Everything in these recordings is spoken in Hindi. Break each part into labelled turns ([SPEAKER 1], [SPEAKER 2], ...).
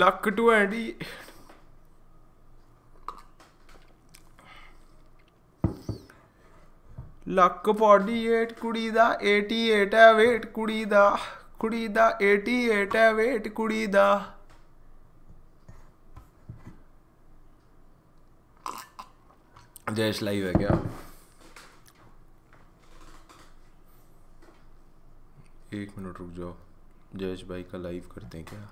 [SPEAKER 1] luck to Andy. ਲੱਕ 48 ਕੁੜੀ ਦਾ 88 ਹੈ weight ਕੁੜੀ ਦਾ ਕੁੜੀ ਦਾ 88 ਹੈ weight ਕੁੜੀ ਦਾ जयेश लाइव है क्या एक मिनट रुक जाओ जयेश भाई का लाइव करते हैं क्या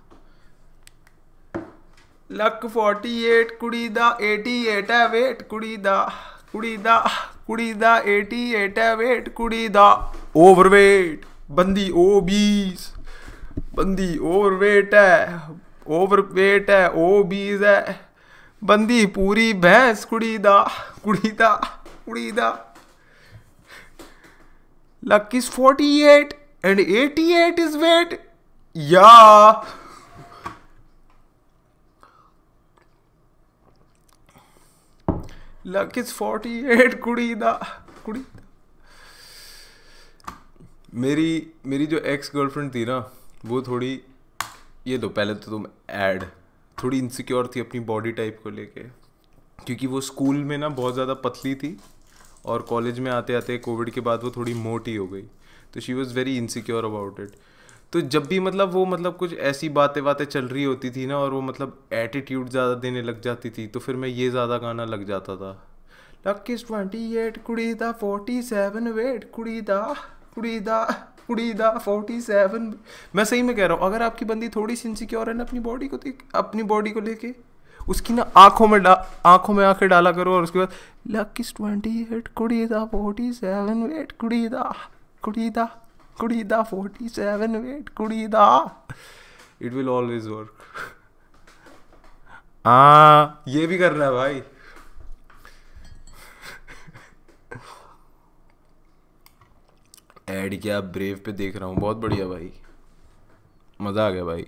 [SPEAKER 1] ਲੱਕ 48 ਕੁੜੀ ਦਾ 88 ਹੈ ਵੇਟ ਕੁੜੀ ਦਾ ਕੁੜੀ ਦਾ ਕੁੜੀ ਦਾ 88 ਹੈ ਵੇਟ ਕੁੜੀ ਦਾ ਓਵਰਵੇਟ ਬੰਦੀ ਓ20 ਬੰਦੀ ਓਵਰਵੇਟ ਹੈ ਓਵਰਵੇਟ ਹੈ ਓ20 ਹੈ ਬੰਦੀ ਪੂਰੀ ਭੈਂਸ ਕੁੜੀ ਦਾ ਕੁੜੀ ਦਾ ਕੁੜੀ ਦਾ ਲੱਕ ਇਸ 48 and 88 is weight yeah forty eight कुड़ी दा कुड़ी मेरी मेरी जो एक्स गर्लफ्रेंड थी ना वो थोड़ी ये दो पहले तो तुम ऐड थोड़ी इनसिक्योर थी अपनी बॉडी टाइप को लेके क्योंकि वो स्कूल में ना बहुत ज़्यादा पतली थी और कॉलेज में आते आते कोविड के बाद वो थोड़ी मोटी हो गई तो she was very insecure about it तो जब भी मतलब वो मतलब कुछ ऐसी बातें बातें चल रही होती थी ना और वो मतलब एटीट्यूड ज़्यादा देने लग जाती थी तो फिर मैं ये ज़्यादा गाना लग जाता था लक इज ट्वेंटी एट कुड़ी दा फोर्टी सेवन वेट कुड़ी दा कुड़ी दा कुड़ी दा फोर्टी सेवन मैं सही में कह रहा हूँ अगर आपकी बंदी थोड़ी सी इनसिक्योर है ना अपनी बॉडी को देख अपनी बॉडी को लेके उसकी ना आंखों में डा आंखों में आंखें डाला करो और उसके बाद लक इज ट्वेंटी एट कुड़ी दा फोर्टी सेवन वेट कुड़ी दा कुड़ी दा Kurida 47, wait, Kurida. It will always work. हाँ ये भी करना है भाई ऐड क्या ब्रेव पे देख रहा हूँ बहुत बढ़िया भाई मज़ा आ गया भाई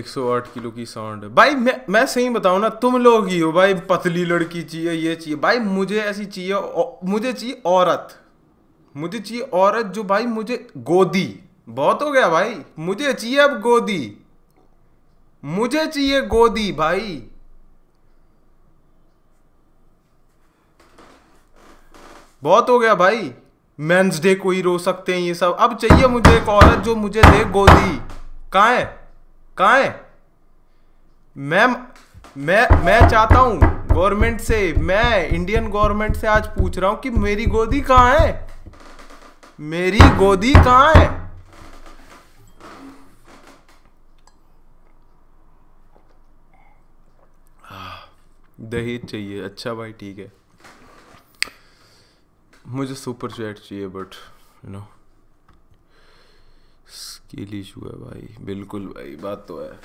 [SPEAKER 1] 108 किलो की साउंड भाई मैं मैं सही बताऊँ ना तुम लोग ही हो भाई पतली लड़की चाहिए ये चाहिए भाई मुझे ऐसी चाहिए मुझे चाहिए औरत मुझे चाहिए औरत जो भाई मुझे गोदी बहुत हो गया भाई मुझे चाहिए अब गोदी मुझे चाहिए गोदी भाई बहुत हो गया भाई मेंस डे को ही रो सकते हैं ये सब अब चाहिए मुझे एक औरत जो मुझे दे गोदी कहाँ है कहाँ है मैम मैं मैं चाहता हूँ गवर्नमेंट से मैं इंडियन गवर्नमेंट से आज पूछ रहा हूँ कि मेरी गोदी कहाँ है मेरी गोदी कहाँ है दही चाहिए अच्छा भाई ठीक है मुझे सुपर चैट चाहिए but you know skill issue है भाई बिल्कुल भाई बात तो है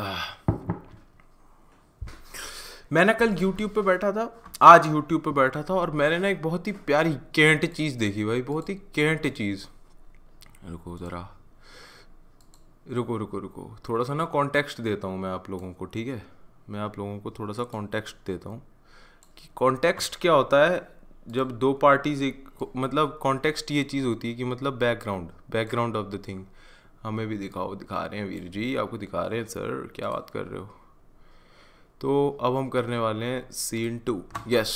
[SPEAKER 1] आ, मैंने कल यूट्यूब पे बैठा था आज यूट्यूब पे बैठा था और मैंने ना एक बहुत ही प्यारी कैंट चीज़ देखी भाई बहुत ही कैंट चीज़ रुको ज़रा रुको रुको रुको थोड़ा सा ना कॉन्टेक्स्ट देता हूँ मैं आप लोगों को ठीक है मैं आप लोगों को थोड़ा सा कॉन्टेक्स्ट देता हूँ कि कॉन्टेक्स्ट क्या होता है जब दो पार्टीज एक मतलब कॉन्टेक्स्ट ये चीज़ होती है कि मतलब background background of the thing हमें भी दिखाओ दिखा रहे हैं वीर जी आपको दिखा रहे हैं सर क्या बात कर रहे हो तो अब हम करने वाले हैं सीन टू यस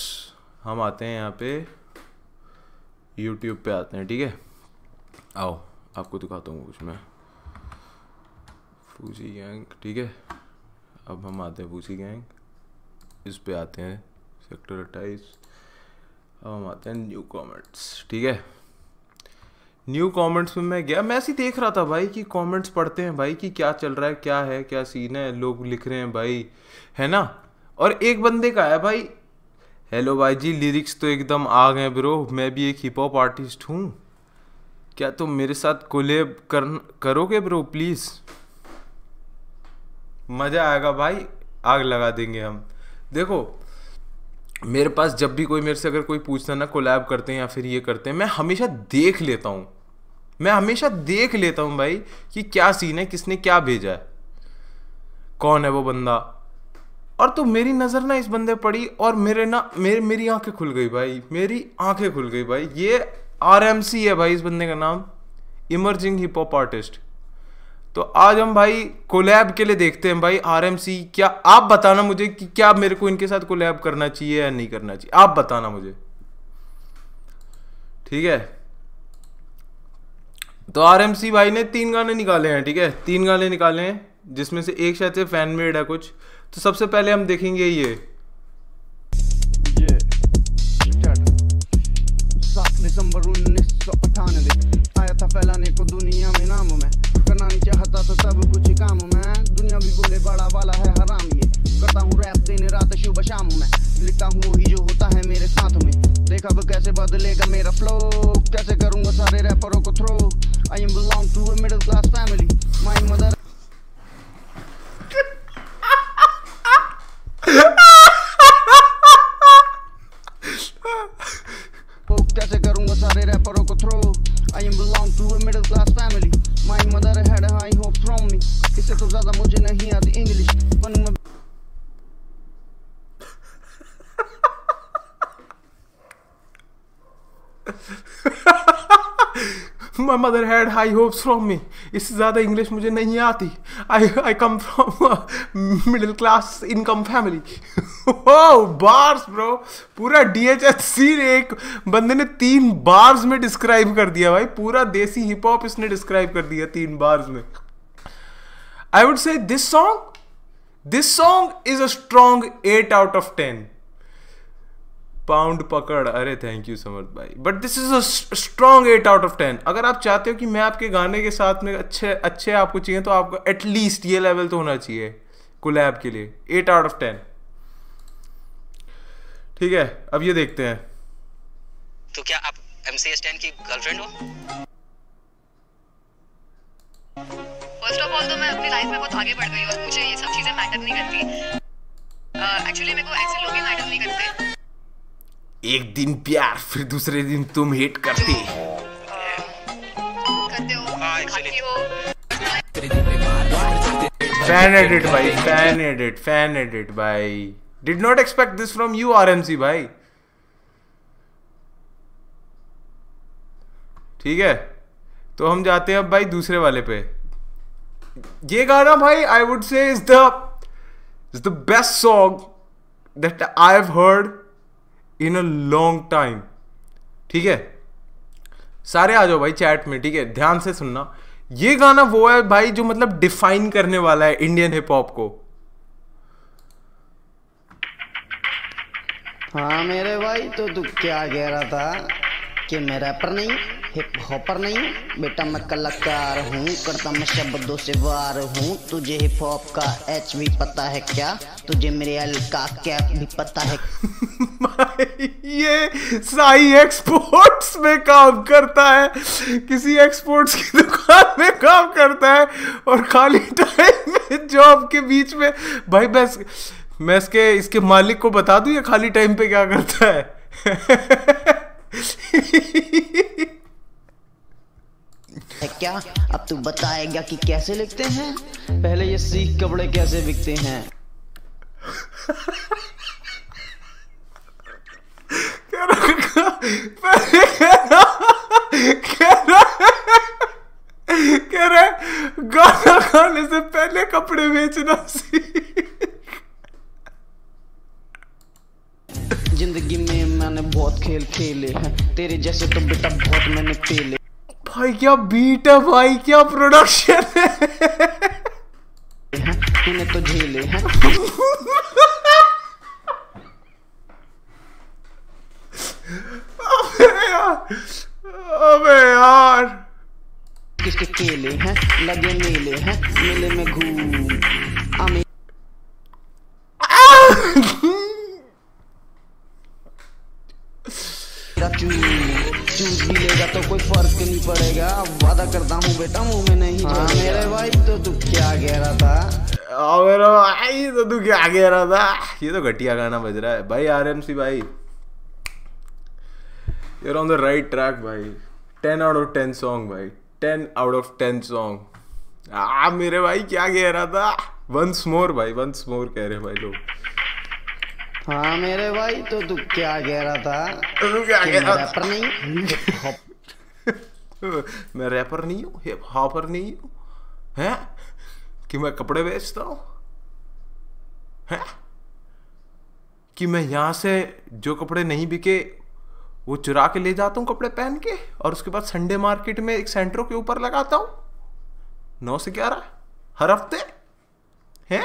[SPEAKER 1] हम आते हैं यहाँ पे यूट्यूब पे आते हैं ठीक है आओ आपको दिखाता हूँ कुछ मैं फूजी गैंग ठीक है अब हम आते हैं फूजी गैंग इस पे आते हैं सेक्टर अट्ठाईस अब हम आते हैं न्यू कमेंट्स ठीक है न्यू कमेंट्स में मैं गया मैं ऐसे ही देख रहा था भाई कि कमेंट्स पढ़ते हैं भाई कि क्या चल रहा है क्या है क्या सीन है लोग लिख रहे हैं भाई है ना और एक बंदे का आया भाई हेलो भाई जी लिरिक्स तो एकदम आ गए ब्रो मैं भी एक हिप हॉप आर्टिस्ट हूँ क्या तुम मेरे साथ कोलेब कर करोगे ब्रो प्लीज़ मज़ा आएगा भाई आग लगा देंगे हम देखो मेरे पास जब भी कोई मेरे से अगर कोई पूछता ना कोलैब करते हैं या फिर ये करते हैं मैं हमेशा देख लेता हूँ मैं हमेशा देख लेता हूँ भाई कि क्या सीन है किसने क्या भेजा है कौन है वो बंदा और तो मेरी नज़र ना इस बंदे पड़ी और मेरे ना मेरे मेरी आंखें खुल गई भाई मेरी आंखें खुल गई भाई ये आर है भाई इस बंदे का नाम इमर्जिंग हिप हॉप आर्टिस्ट तो आज हम भाई कोलैब के लिए देखते हैं भाई आर क्या आप बताना मुझे कि क्या मेरे को इनके साथ कोलैब करना चाहिए या नहीं करना चाहिए आप बताना मुझे ठीक है तो आरएमसी भाई ने तीन गाने निकाले हैं ठीक है तीन गाने निकाले हैं जिसमें से एक शायद से फैन मेड है कुछ तो सबसे पहले हम देखेंगे ये दिसंबर उन्नीस सौ अठानवे आया था फैलाने को दुनिया में नाम में करना नहीं चाहता था तो सब कुछ काम में दुनिया भी बोले बड़ा वाला है हराम ये करता हूँ रैप दिन रात सुबह शाम में लिखता हूँ वही जो होता है मेरे साथ में देखा अब कैसे बदलेगा मेरा फ्लो कैसे करूँगा सारे रैपरों को throw I am belong to middle class family my mother कैसे करूँगा सारे रैपरों को throw I am belong to middle class family my mother had hope from me इससे तो ज़्यादा मुझे नहीं आती इंग्लिश बनूंगा my mother had high hopes from me इससे ज़्यादा इंग्लिश मुझे नहीं आती I I come from middle class income family bars bro पूरा डी एच एच सी एक बंदे ने तीन बार्स में डिस्क्राइब कर दिया भाई पूरा देसी हिप हॉप इसने डिस्क्राइब कर दिया तीन बार्स में I would say this song this song is a strong eight out of ten पाउंड पकड़ अरे थैंक यू समर्थ भाई but this is a strong eight out of ten अगर आप चाहते हो कि मैं आपके गाने के साथ में अच्छे अच्छे आपको चाहिए तो आपको एटलीस्ट ये लेवल तो होना चाहिए कुलैब के लिए एट आउट ऑफ टेन ठीक है अब ये देखते हैं तो क्या आप एमसीएस टेन की गर्लफ्रेंड हो फर्स्ट ऑफ ऑल तो मैं अपनी लाइफ में बहुत आगे बढ़ गई और मुझे ये सब चीजें मैटर नहीं करती एक्चुअली uh, मेरे को ऐसे लोग ही मैटर नहीं करते एक दिन प्यार फिर दूसरे दिन तुम हेट करते फैन एडिट भाई फैन एडिट फैन एडिट भाई did not expect this from you R C भाई ठीक है तो हम जाते हैं अब भाई दूसरे वाले पे ये गाना भाई I would say is the is the best song that I have heard in a long time ठीक है सारे आ जाओ भाई चैट में ठीक है ध्यान से सुनना ये गाना वो है भाई जो मतलब डिफाइन करने वाला है इंडियन हिप हॉप को हाँ मेरे भाई तो तू क्या कह रहा था कि मैं रैपर नहीं हिप हॉपर नहीं बेटा मैं कलाकार हूँ करता मैं शब्दों से वार हूँ तुझे हिप हॉप का एच भी पता है क्या तुझे मेरे एल का कैप भी पता है ये साई एक्सपोर्ट्स में काम करता है किसी एक्सपोर्ट्स की दुकान में काम करता है और खाली टाइम में जॉब के बीच में भाई मैं मैं इसके इसके मालिक को बता दूं ये खाली टाइम पे क्या करता है क्या अब तू बताएगा कि कैसे लिखते हैं पहले ये सीख कपड़े कैसे बिकते हैं कह रहे गाना गाने से पहले कपड़े बेचना सीख जिंदगी में मैंने बहुत खेल खेले हैं तेरे जैसे तो बेटा बहुत मैंने पेले भाई क्या बीट है भाई क्या प्रोडक्शन है तूने तो झेले हैं अबे यार किसके केले हैं लगे मेले हैं मेले में घूम चूज भी लेगा तो कोई फर्क नहीं पड़ेगा वादा करता हूँ बेटा मुँह में नहीं हाँ, मेरे भाई तो तू क्या कह रहा था मेरा भाई तो तू क्या कह रहा था ये तो घटिया गाना बज रहा है भाई आर एम सी भाई your on the right track भाई ten out of ten song भाई ten out of ten song आ मेरे भाई क्या कह रहा था वंस मोर भाई वंस मोर कह रहे भाई लोग हाँ मेरे भाई तो तू क्या कह रहा था तू क्या कह रहा रैपर नहीं मैं रैपर नहीं हूँ हिप हॉपर नहीं हूँ है कि मैं कपड़े बेचता हूँ है कि मैं यहाँ से जो कपड़े नहीं बिके वो चुरा के ले जाता हूँ कपड़े पहन के और उसके बाद संडे मार्केट में एक सेंटरों के ऊपर लगाता हूँ नौ से ग्यारह हर हफ्ते हैं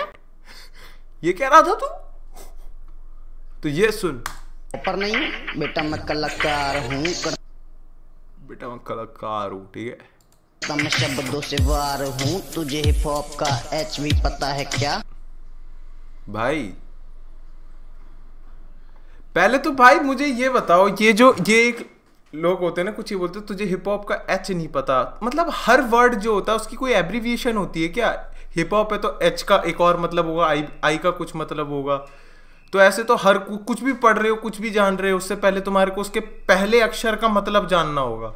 [SPEAKER 1] ये कह रहा था तू तो ये सुन पर नहीं बेटा मैं कलाकार हूँ कर... बेटा मैं कलाकार हूँ ठीक है तो मैं शब्दों से वार हूँ तुझे हिप हॉप का एच भी पता है क्या भाई पहले तो भाई मुझे ये बताओ ये जो ये एक लोग होते हैं ना कुछ ही बोलते तुझे हिप हॉप का एच नहीं पता मतलब हर वर्ड जो होता है उसकी कोई एब्रीविएशन होती है क्या हिप हॉप है तो एच का एक और मतलब होगा आई आई का कुछ मतलब होगा तो ऐसे तो हर कुछ भी पढ़ रहे हो कुछ भी जान रहे हो उससे पहले तुम्हारे को उसके पहले अक्षर का मतलब जानना होगा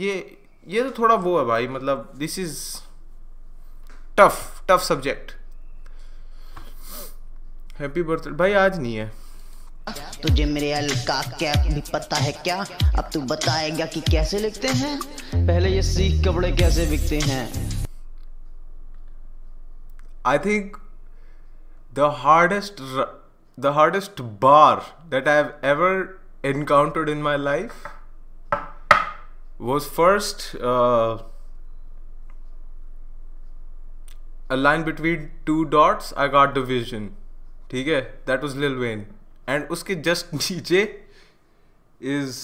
[SPEAKER 1] ये ये तो थोड़ा वो है भाई मतलब this is tough tough subject happy birthday भाई आज नहीं है तुझे तो मेरे एल का कैप भी पता है क्या अब तू बताएगा कि कैसे लिखते हैं पहले ये सीख कपड़े कैसे बिकते हैं I think the hardest the hardest bar that I have ever encountered in my life was first a line between two dots I got the vision ठीक है that was Lil Wayne and उसके जस्ट नीचे इज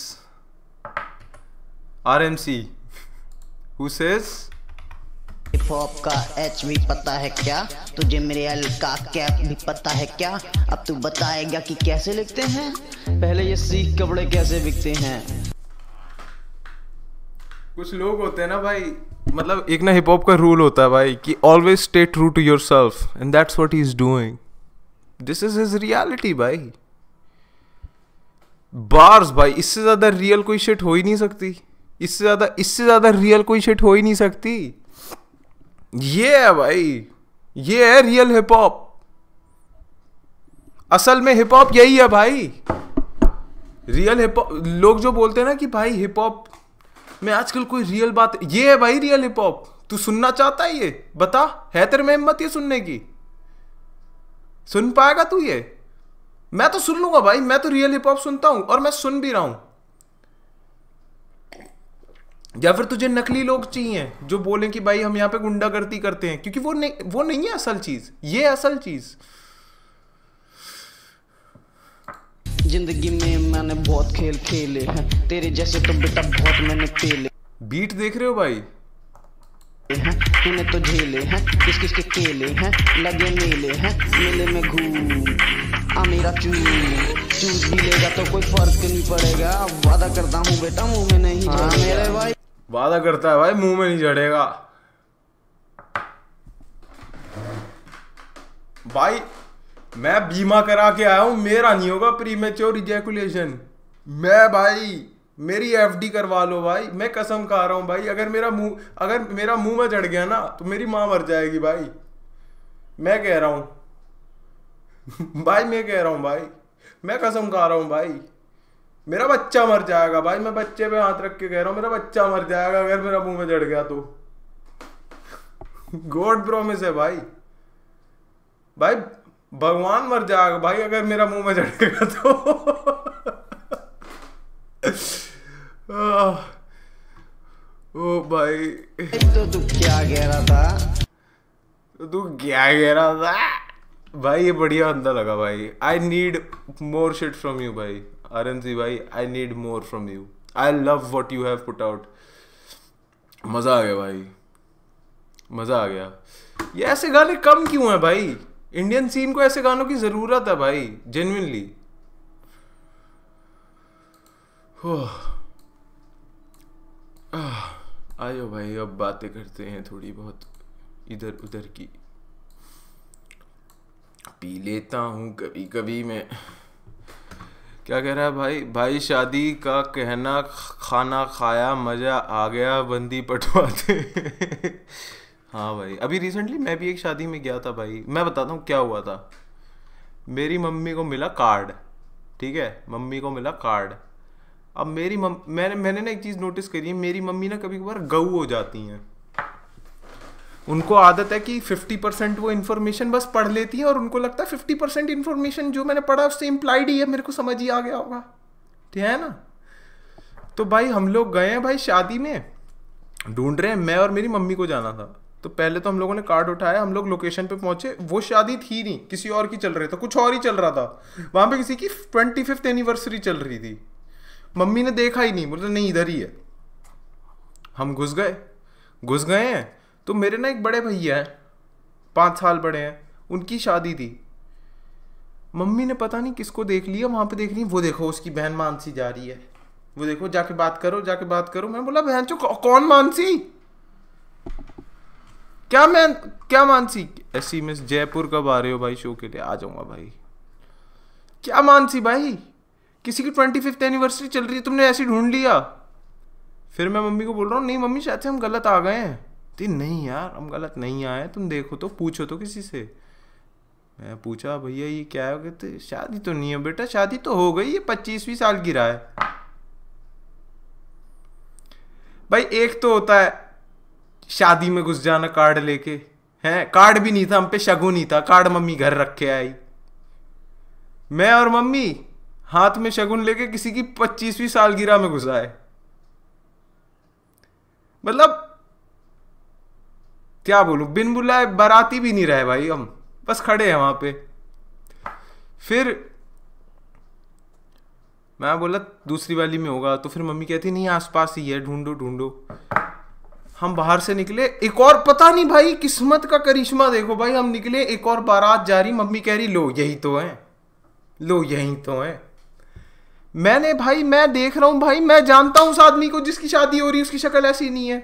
[SPEAKER 1] आर एम सी हुसेज हिप हॉप का एच भी पता है क्या तुझे मेरे एल का कैप भी पता है क्या अब तू बताएगा कि कैसे लिखते हैं पहले ये सीख कपड़े कैसे बिकते हैं कुछ लोग होते हैं ना भाई मतलब एक ना हिप हॉप का रूल होता है भाई कि always stay true to yourself and that's what he is doing this is his reality भाई बार्स भाई इससे ज़्यादा रियल कोई शिट हो ही नहीं सकती इससे ज़्यादा इससे ज़्यादा रियल कोई शिट हो ही नहीं सकती ये है भाई ये है रियल हिप हॉप असल में हिप हॉप यही है भाई रियल हिप हॉप लोग जो बोलते हैं ना कि भाई हिप हॉप में आजकल कोई रियल बात ये है भाई रियल हिप हॉप तू सुनना चाहता है ये बता है तेरे में हिम्मत ये सुनने की सुन पाएगा तू ये मैं तो सुन लूंगा भाई मैं तो रियल हिप हॉप सुनता हूं और मैं सुन भी रहा हूं या फिर तुझे नकली लोग चाहिए जो बोले कि भाई हम यहाँ पे गुंडागर्दी करते हैं क्योंकि वो नहीं वो नहीं है असल चीज ये असल चीज जिंदगी में मैंने बहुत खेल खेले हैं तेरे जैसे तो बेटा बहुत मैंने खेले बीट देख रहे हो भाई हैं तो झेले हैं किस किस के केले हैं लगे मेले हैं मेले में घूम आ चूज चूज भी लेगा तो कोई फर्क नहीं पड़ेगा वादा करता हूँ बेटा मुंह में नहीं हाँ, मेरे भाई वादा करता है भाई मुंह में नहीं चढ़ेगा भाई मैं बीमा करा के आया हूं मेरा नहीं होगा प्रीमेच्योर इजैकुलेशन मैं भाई मेरी एफडी करवा लो भाई मैं कसम खा रहा हूँ भाई अगर मेरा मुंह अगर मेरा मुंह में चढ़ गया ना तो मेरी माँ मर जाएगी भाई मैं कह रहा हूँ भाई मैं कह रहा हूँ भाई मैं कसम खा रहा हूँ भाई मेरा बच्चा मर जाएगा भाई मैं बच्चे पे हाथ रख के कह रहा हूँ मेरा बच्चा मर जाएगा अगर मेरा मुंह में चढ़ गया तो गॉड प्रोमिस है भाई भाई भगवान मर जाएगा भाई अगर मेरा मुंह में चढ़ेगा तो ओ भाई तो तू क्या कह रहा था तो तू क्या कह रहा था भाई ये बढ़िया अंदर लगा भाई I need more shit from you भाई आर एम भाई I need more from you I love what you have put out मज़ा आ गया भाई मज़ा आ गया ये ऐसे गाने कम क्यों हैं भाई इंडियन सीन को ऐसे गानों की ज़रूरत है भाई जेन्यनली आयो भाई अब बातें करते हैं थोड़ी बहुत इधर उधर की पी लेता हूँ कभी कभी मैं क्या कह रहा है भाई भाई शादी का कहना खाना खाया मज़ा आ गया बंदी पटवाते हाँ भाई अभी रिसेंटली मैं भी एक शादी में गया था भाई मैं बताता हूँ क्या हुआ था मेरी मम्मी को मिला कार्ड ठीक है मम्मी को मिला कार्ड अब मेरी मम मैंने मैंने ना एक चीज़ नोटिस करी है मेरी मम्मी ना कभी कभार गऊ हो जाती हैं उनको आदत है कि 50 परसेंट वो इन्फॉर्मेशन बस पढ़ लेती है और उनको लगता है 50 परसेंट इन्फॉर्मेशन जो मैंने पढ़ा उससे इम्प्लाइड ही है मेरे को समझ ही आ गया होगा ठीक तो है ना तो भाई हम लोग गए हैं भाई शादी में ढूंढ रहे हैं मैं और मेरी मम्मी को जाना था तो पहले तो हम लोगों ने कार्ड उठाया हम लोग लोकेशन पे पहुंचे वो शादी थी नहीं किसी और की चल रही था कुछ और ही चल रहा था वहाँ पे किसी की ट्वेंटी फिफ्थ एनिवर्सरी चल रही थी मम्मी ने देखा ही नहीं बोले नहीं इधर ही है हम घुस गए घुस गए हैं तो मेरे ना एक बड़े भैया हैं पाँच साल बड़े हैं उनकी शादी थी मम्मी ने पता नहीं किसको देख लिया वहाँ पे देख रही वो देखो उसकी बहन मानसी जा रही है वो देखो जाके बात करो जाके बात करो मैंने बोला बहन चो कौन मानसी क्या मैं क्या मानसी ऐसी मिस जयपुर कब आ रहे हो भाई शो के लिए आ जाऊंगा भाई क्या मानसी भाई किसी की ट्वेंटी फिफ्थ एनिवर्सरी चल रही है तुमने ऐसी ढूंढ लिया फिर मैं मम्मी को बोल रहा हूँ नहीं मम्मी शायद से हम गलत आ गए हैं तो नहीं यार हम गलत नहीं आए तुम देखो तो पूछो तो किसी से मैं पूछा भैया ये क्या है कहते तो शादी तो नहीं है बेटा शादी तो हो गई ये पच्चीसवीं साल की राय भाई एक तो होता है शादी में घुस जाना कार्ड लेके हैं कार्ड भी नहीं था हम पे शगुन ही था कार्ड मम्मी घर रख के आई मैं और मम्मी हाथ में शगुन लेके किसी की पच्चीसवीं सालगिरह में घुसा है मतलब क्या बोलू बिन बुलाए बाराती भी नहीं रहे भाई हम बस खड़े हैं वहां पे फिर मैं बोला दूसरी वाली में होगा तो फिर मम्मी कहती नहीं आसपास ही है ढूंढो ढूंढो हम बाहर से निकले एक और पता नहीं भाई किस्मत का करिश्मा देखो भाई हम निकले एक और बारात जा रही मम्मी कह रही लो यही तो है लो यही तो है मैंने भाई मैं देख रहा हूं भाई मैं जानता हूं उस आदमी को जिसकी शादी हो रही है उसकी शक्ल ऐसी नहीं है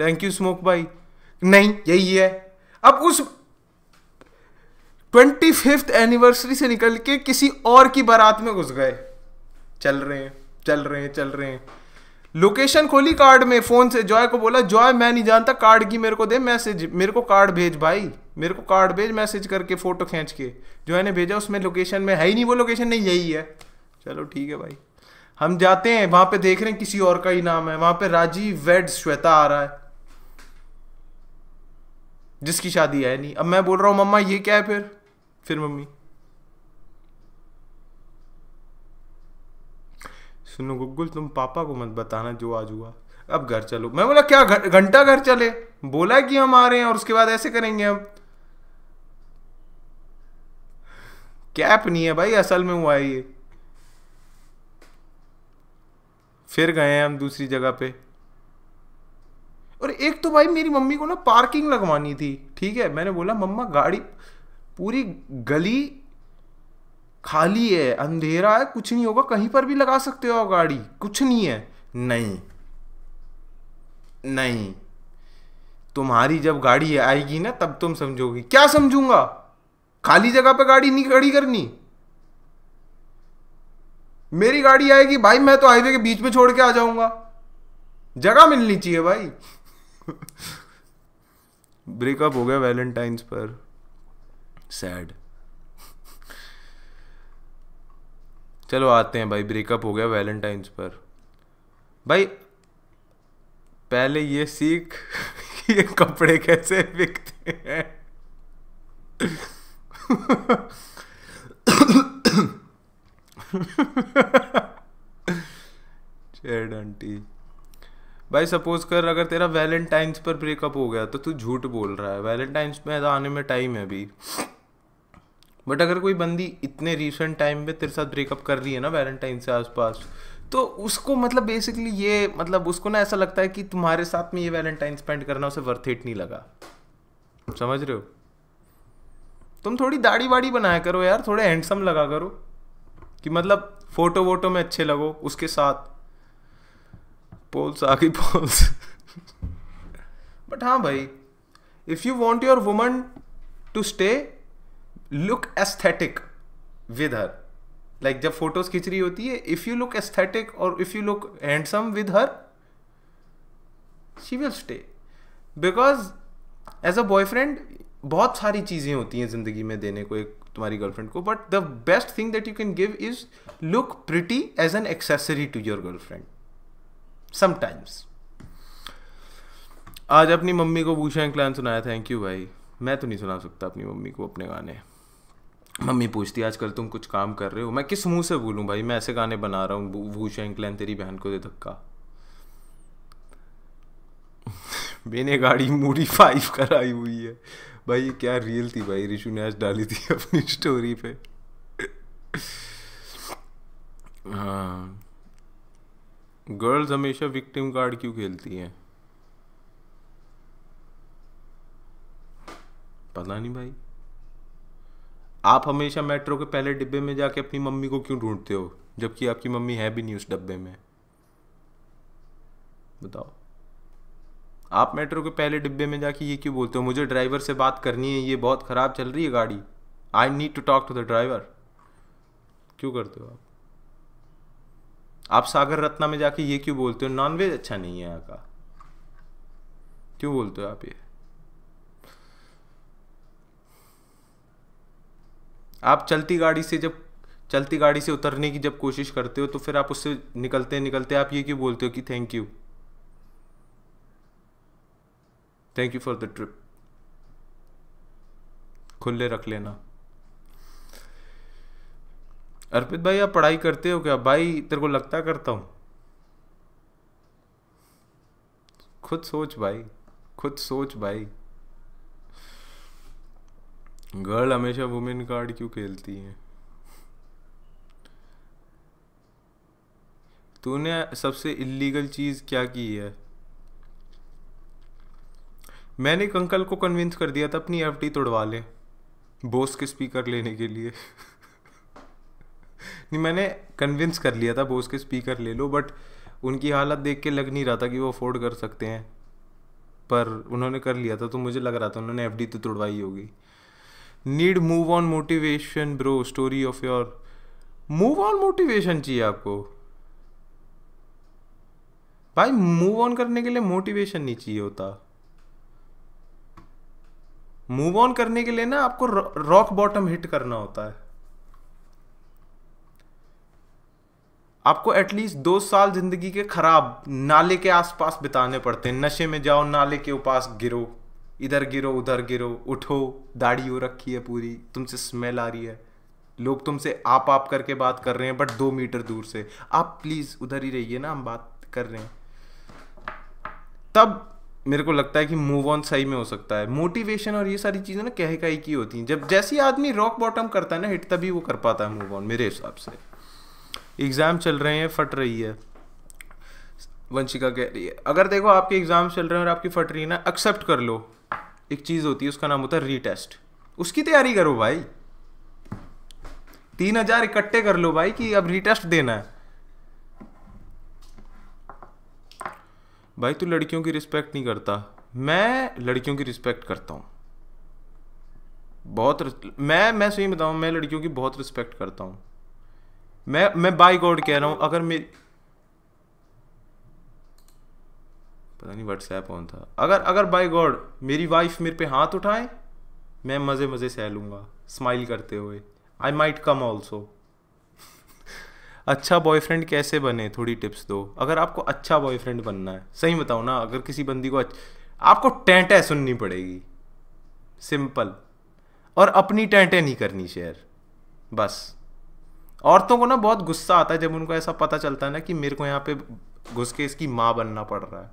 [SPEAKER 1] थैंक यू स्मोक भाई नहीं यही है अब उस ट्वेंटी फिफ्थ एनिवर्सरी से निकल के किसी और की बारात में घुस गए चल रहे हैं चल रहे हैं चल रहे हैं लोकेशन खोली कार्ड में फ़ोन से जॉय को बोला जॉय मैं नहीं जानता कार्ड की मेरे को दे मैसेज मेरे को कार्ड भेज भाई मेरे को कार्ड भेज मैसेज करके फ़ोटो खींच के जॉय ने भेजा उसमें लोकेशन में है ही नहीं वो लोकेशन नहीं यही है चलो ठीक है भाई हम जाते हैं वहां पे देख रहे हैं किसी और का ही नाम है वहां पे राजीव वेड श्वेता आ रहा है जिसकी शादी है नहीं अब मैं बोल रहा हूं मम्मा ये क्या है फिर फिर मम्मी सुनो गुगुल तुम पापा को मत बताना जो आज हुआ अब घर चलो मैं बोला क्या घंटा घर चले बोला कि हम आ रहे हैं और उसके बाद ऐसे करेंगे हम कैप नहीं है भाई असल में हुआ है ये फिर गए हैं हम दूसरी जगह पे और एक तो भाई मेरी मम्मी को ना पार्किंग लगवानी थी ठीक है मैंने बोला मम्मा गाड़ी पूरी गली खाली है अंधेरा है कुछ नहीं होगा कहीं पर भी लगा सकते हो गाड़ी कुछ नहीं है नहीं नहीं तुम्हारी जब गाड़ी आएगी ना तब तुम समझोगी क्या समझूंगा खाली जगह पे गाड़ी नहीं खड़ी करनी मेरी गाड़ी आएगी भाई मैं तो हाईवे के बीच में छोड़ के आ जाऊंगा जगह मिलनी चाहिए भाई ब्रेकअप हो गया वैलेंटाइंस पर सैड चलो आते हैं भाई ब्रेकअप हो गया वैलेंटाइंस पर भाई पहले ये सीख ये कपड़े कैसे बिकते हैं आंटी भाई सपोज कर अगर तेरा वैलेंटाइंस पर ब्रेकअप हो गया तो तू झूठ बोल रहा है वैलेंटाइंस में तो आने में टाइम है अभी बट अगर कोई बंदी इतने रिसेंट टाइम में तेरे साथ ब्रेकअप कर रही है ना वैलेंटाइन से आसपास तो उसको मतलब बेसिकली ये मतलब उसको ना ऐसा लगता है कि तुम्हारे साथ में ये वैलेंटाइन स्पेंड करना उसे वर्थ इट नहीं लगा समझ रहे हो तुम थोड़ी दाढ़ी वाड़ी बनाया करो यार थोड़े हैंडसम लगा करो कि मतलब फोटो वोटो में अच्छे लगो उसके साथ पोल्स आगे पोल्स बट हाँ भाई if you want your woman to stay look aesthetic with her like जब फोटोज खींच रही होती है इफ़ यू लुक एस्थेटिक और if you look handsome with her she will stay because as a boyfriend बहुत सारी चीज़ें होती हैं ज़िंदगी में देने को एक तुम्हारी गर्लफ्रेंड को but the best thing that you can give is look pretty as an accessory to your girlfriend sometimes आज अपनी मम्मी को पूछा क्लान सुनाया थैंक यू भाई मैं तो नहीं सुना सकता अपनी मम्मी को अपने गाने मम्मी पूछती आजकल तुम कुछ काम कर रहे हो मैं किस मुंह से बोलूं भाई मैं ऐसे गाने बना रहा हूँ भूषा इंक्लैन तेरी बहन को दे धक्का बेने गाड़ी मूडी फाइव कराई हुई है भाई ये क्या रियल थी भाई ऋषु ने आज डाली थी अपनी स्टोरी पे हाँ गर्ल्स हमेशा विक्टिम कार्ड क्यों खेलती हैं पता नहीं भाई आप हमेशा मेट्रो के पहले डिब्बे में जाके अपनी मम्मी को क्यों ढूंढते हो जबकि आपकी मम्मी है भी नहीं उस डब्बे में बताओ आप मेट्रो के पहले डिब्बे में जाके ये क्यों बोलते हो मुझे ड्राइवर से बात करनी है ये बहुत ख़राब चल रही है गाड़ी I need to talk to the driver क्यों करते हो आप आप सागर रत्ना में जाके ये क्यों बोलते हो नॉनवेज अच्छा नहीं है यहाँ का क्यों बोलते हो आप ये आप चलती गाड़ी से जब चलती गाड़ी से उतरने की जब कोशिश करते हो तो फिर आप उससे निकलते निकलते आप ये क्यों बोलते हो कि thank you thank you for the trip खुले रख लेना अर्पित भाई आप पढ़ाई करते हो क्या भाई तेरे को लगता करता हूं खुद सोच भाई खुद सोच भाई गर्ल हमेशा वुमेन कार्ड क्यों खेलती है तूने सबसे इलीगल चीज़ क्या की है मैंने एक अंकल को कन्विंस कर दिया था अपनी एफ डी तोड़वा ले बोस के स्पीकर लेने के लिए नहीं मैंने कन्विंस कर लिया था बोस के स्पीकर ले लो बट उनकी हालत देख के लग नहीं रहा था कि वो अफोर्ड कर सकते हैं पर उन्होंने कर लिया था तो मुझे लग रहा था उन्होंने एफ डी तो तोड़वाई होगी need move on motivation bro story of your move on motivation चाहिए आपको भाई मूव ऑन करने के लिए मोटिवेशन नहीं चाहिए होता मूव ऑन करने के लिए ना आपको रॉक बॉटम हिट करना होता है आपको एटलीस्ट दो साल जिंदगी के खराब नाले के आसपास बिताने पड़ते हैं नशे में जाओ नाले के उपास गिरो इधर गिरो उधर गिरो उठो दाढ़ी हो रखी है पूरी तुमसे स्मेल आ रही है लोग तुमसे आप आप करके बात कर रहे हैं बट दो मीटर दूर से आप प्लीज़ उधर ही रहिए ना हम बात कर रहे हैं तब मेरे को लगता है कि मूव ऑन सही में हो सकता है मोटिवेशन और ये सारी चीज़ें ना कह की होती हैं जब जैसी आदमी रॉक बॉटम करता है ना हिट तभी वो कर पाता है मूव ऑन मेरे हिसाब से एग्ज़ाम चल रहे हैं फट रही है वंशिका कह रही है अगर देखो आपके एग्ज़ाम चल रहे हैं और आपकी फट रही है ना एक्सेप्ट कर लो एक चीज़ होती है उसका नाम होता है रीटेस्ट उसकी तैयारी करो भाई तीन हज़ार इकट्ठे कर लो भाई कि अब रीटेस्ट देना है भाई तू लड़कियों की रिस्पेक्ट नहीं करता मैं लड़कियों की रिस्पेक्ट करता हूँ बहुत मैं मैं सही बताऊँ मैं लड़कियों की बहुत रिस्पेक्ट करता हूँ मैं मैं बाई गॉड कह रहा हूँ अगर मेरी पता नहीं व्हाट्सएप ऑन था अगर अगर बाई गॉड मेरी वाइफ मेरे पे हाथ उठाए मैं मज़े मज़े सह लूँगा स्माइल करते हुए आई माइट कम ऑल्सो अच्छा बॉयफ्रेंड कैसे बने थोड़ी टिप्स दो अगर आपको अच्छा बॉयफ्रेंड बनना है सही बताओ ना अगर किसी बंदी को अच्छा, आपको टेंटे सुननी पड़ेगी सिंपल और अपनी टेंटे नहीं करनी शेयर बस औरतों को ना बहुत गुस्सा आता है जब उनको ऐसा पता चलता है ना कि मेरे को यहाँ पे घुस के इसकी माँ बनना पड़ रहा है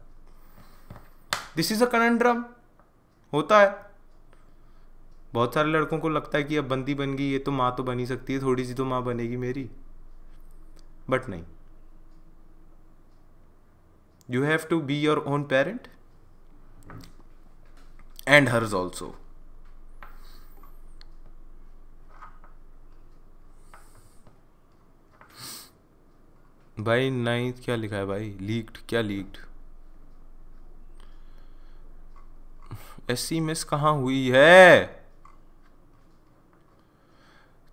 [SPEAKER 1] दिस इज़ अ कनंड्रम होता है बहुत सारे लड़कों को लगता है कि अब बंदी बन गई ये तो माँ तो बनी सकती है थोड़ी सी तो माँ बनेगी मेरी बट नहीं you have to be your own parent and hers also भाई नाइन्थ क्या लिखा है भाई लीक्ड क्या लीक्ड एस सी मिस कहाँ हुई है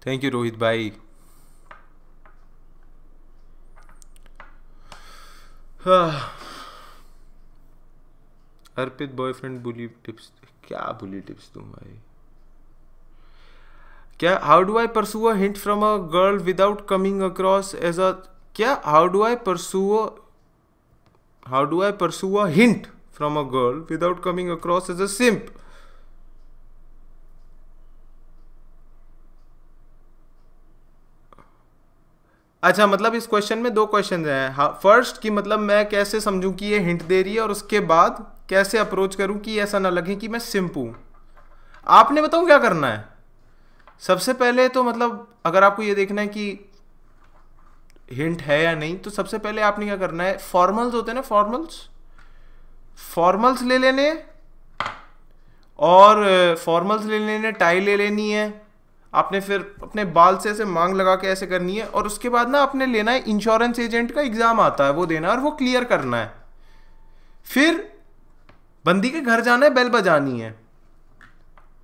[SPEAKER 1] थैंक यू रोहित भाई अर्पित बॉयफ्रेंड बुली टिप्स क्या बुली टिप्स तुम भाई क्या how do I pursue a hint from a girl without coming across as a क्या how do I pursue a how do I pursue a hint from a girl without coming across as a simp अच्छा मतलब इस क्वेश्चन में दो क्वेश्चन हैं फर्स्ट कि मतलब मैं कैसे समझूं कि ये हिंट दे रही है और उसके बाद कैसे अप्रोच करूं कि ऐसा ना लगे कि मैं सिंप आपने बताऊं क्या करना है सबसे पहले तो मतलब अगर आपको ये देखना है कि हिंट है या नहीं तो सबसे पहले आपने क्या करना है फॉर्मल्स होते हैं ना फॉर्मल्स फॉर्मल्स ले लेने और फॉर्मल्स ले लेने टाई ले लेनी है आपने फिर अपने बाल से ऐसे मांग लगा के ऐसे करनी है और उसके बाद ना आपने लेना है इंश्योरेंस एजेंट का एग्ज़ाम आता है वो देना है और वो क्लियर करना है फिर बंदी के घर जाना है बेल बजानी है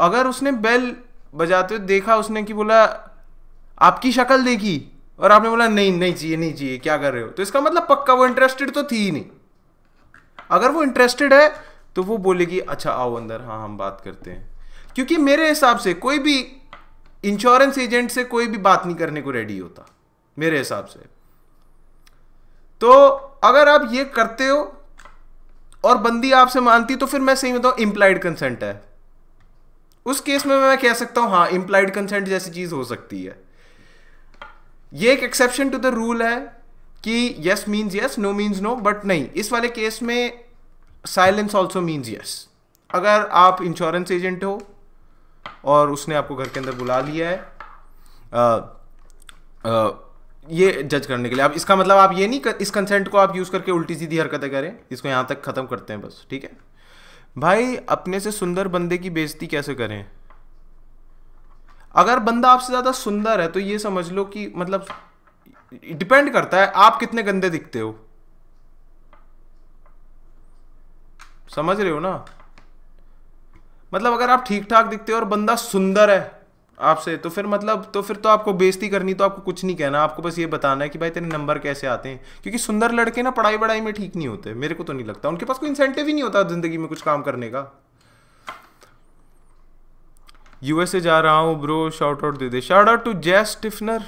[SPEAKER 1] अगर उसने बेल बजाते हुए देखा उसने कि बोला आपकी शक्ल देखी और आपने बोला नहीं नहीं चाहिए नहीं चाहिए क्या कर रहे हो तो इसका मतलब पक्का वो इंटरेस्टेड तो थी ही नहीं अगर वो इंटरेस्टेड है तो वो बोलेगी अच्छा आओ अंदर हाँ हम बात करते हैं क्योंकि मेरे हिसाब से कोई भी इंश्योरेंस एजेंट से कोई भी बात नहीं करने को रेडी होता मेरे हिसाब से तो अगर आप ये करते हो और बंदी आपसे मानती तो फिर मैं सही बताऊं इंप्लाइड कंसेंट है उस केस में मैं कह सकता हूं हां इंप्लाइड कंसेंट जैसी चीज हो सकती है ये एक एक्सेप्शन टू द रूल है कि yes means yes no means no but नहीं इस वाले केस में साइलेंस ऑल्सो मींस यस अगर आप इंश्योरेंस एजेंट हो और उसने आपको घर के अंदर बुला लिया है आ, आ, ये जज करने के लिए अब इसका मतलब आप ये नहीं कर, इस कंसेंट को आप यूज़ करके उल्टी सीधी हरकतें करें इसको यहाँ तक ख़त्म करते हैं बस ठीक है भाई अपने से सुंदर बंदे की बेइज्जती कैसे करें अगर बंदा आपसे ज़्यादा सुंदर है तो ये समझ लो कि मतलब डिपेंड करता है आप कितने गंदे दिखते हो समझ रहे हो ना मतलब अगर आप ठीक ठाक दिखते हो और बंदा सुंदर है आपसे तो फिर मतलब तो फिर तो आपको बेइज्जती करनी तो आपको कुछ नहीं कहना आपको बस ये बताना है कि भाई तेरे नंबर कैसे आते हैं क्योंकि सुंदर लड़के ना पढ़ाई वढ़ाई में ठीक नहीं होते मेरे को तो नहीं लगता उनके पास कोई इंसेंटिव ही नहीं होता जिंदगी में कुछ काम करने का यूएसए जा रहा हूँ ब्रो शॉर्ट आउट दे दे शॉर्ट आउट टू जैस टिफनर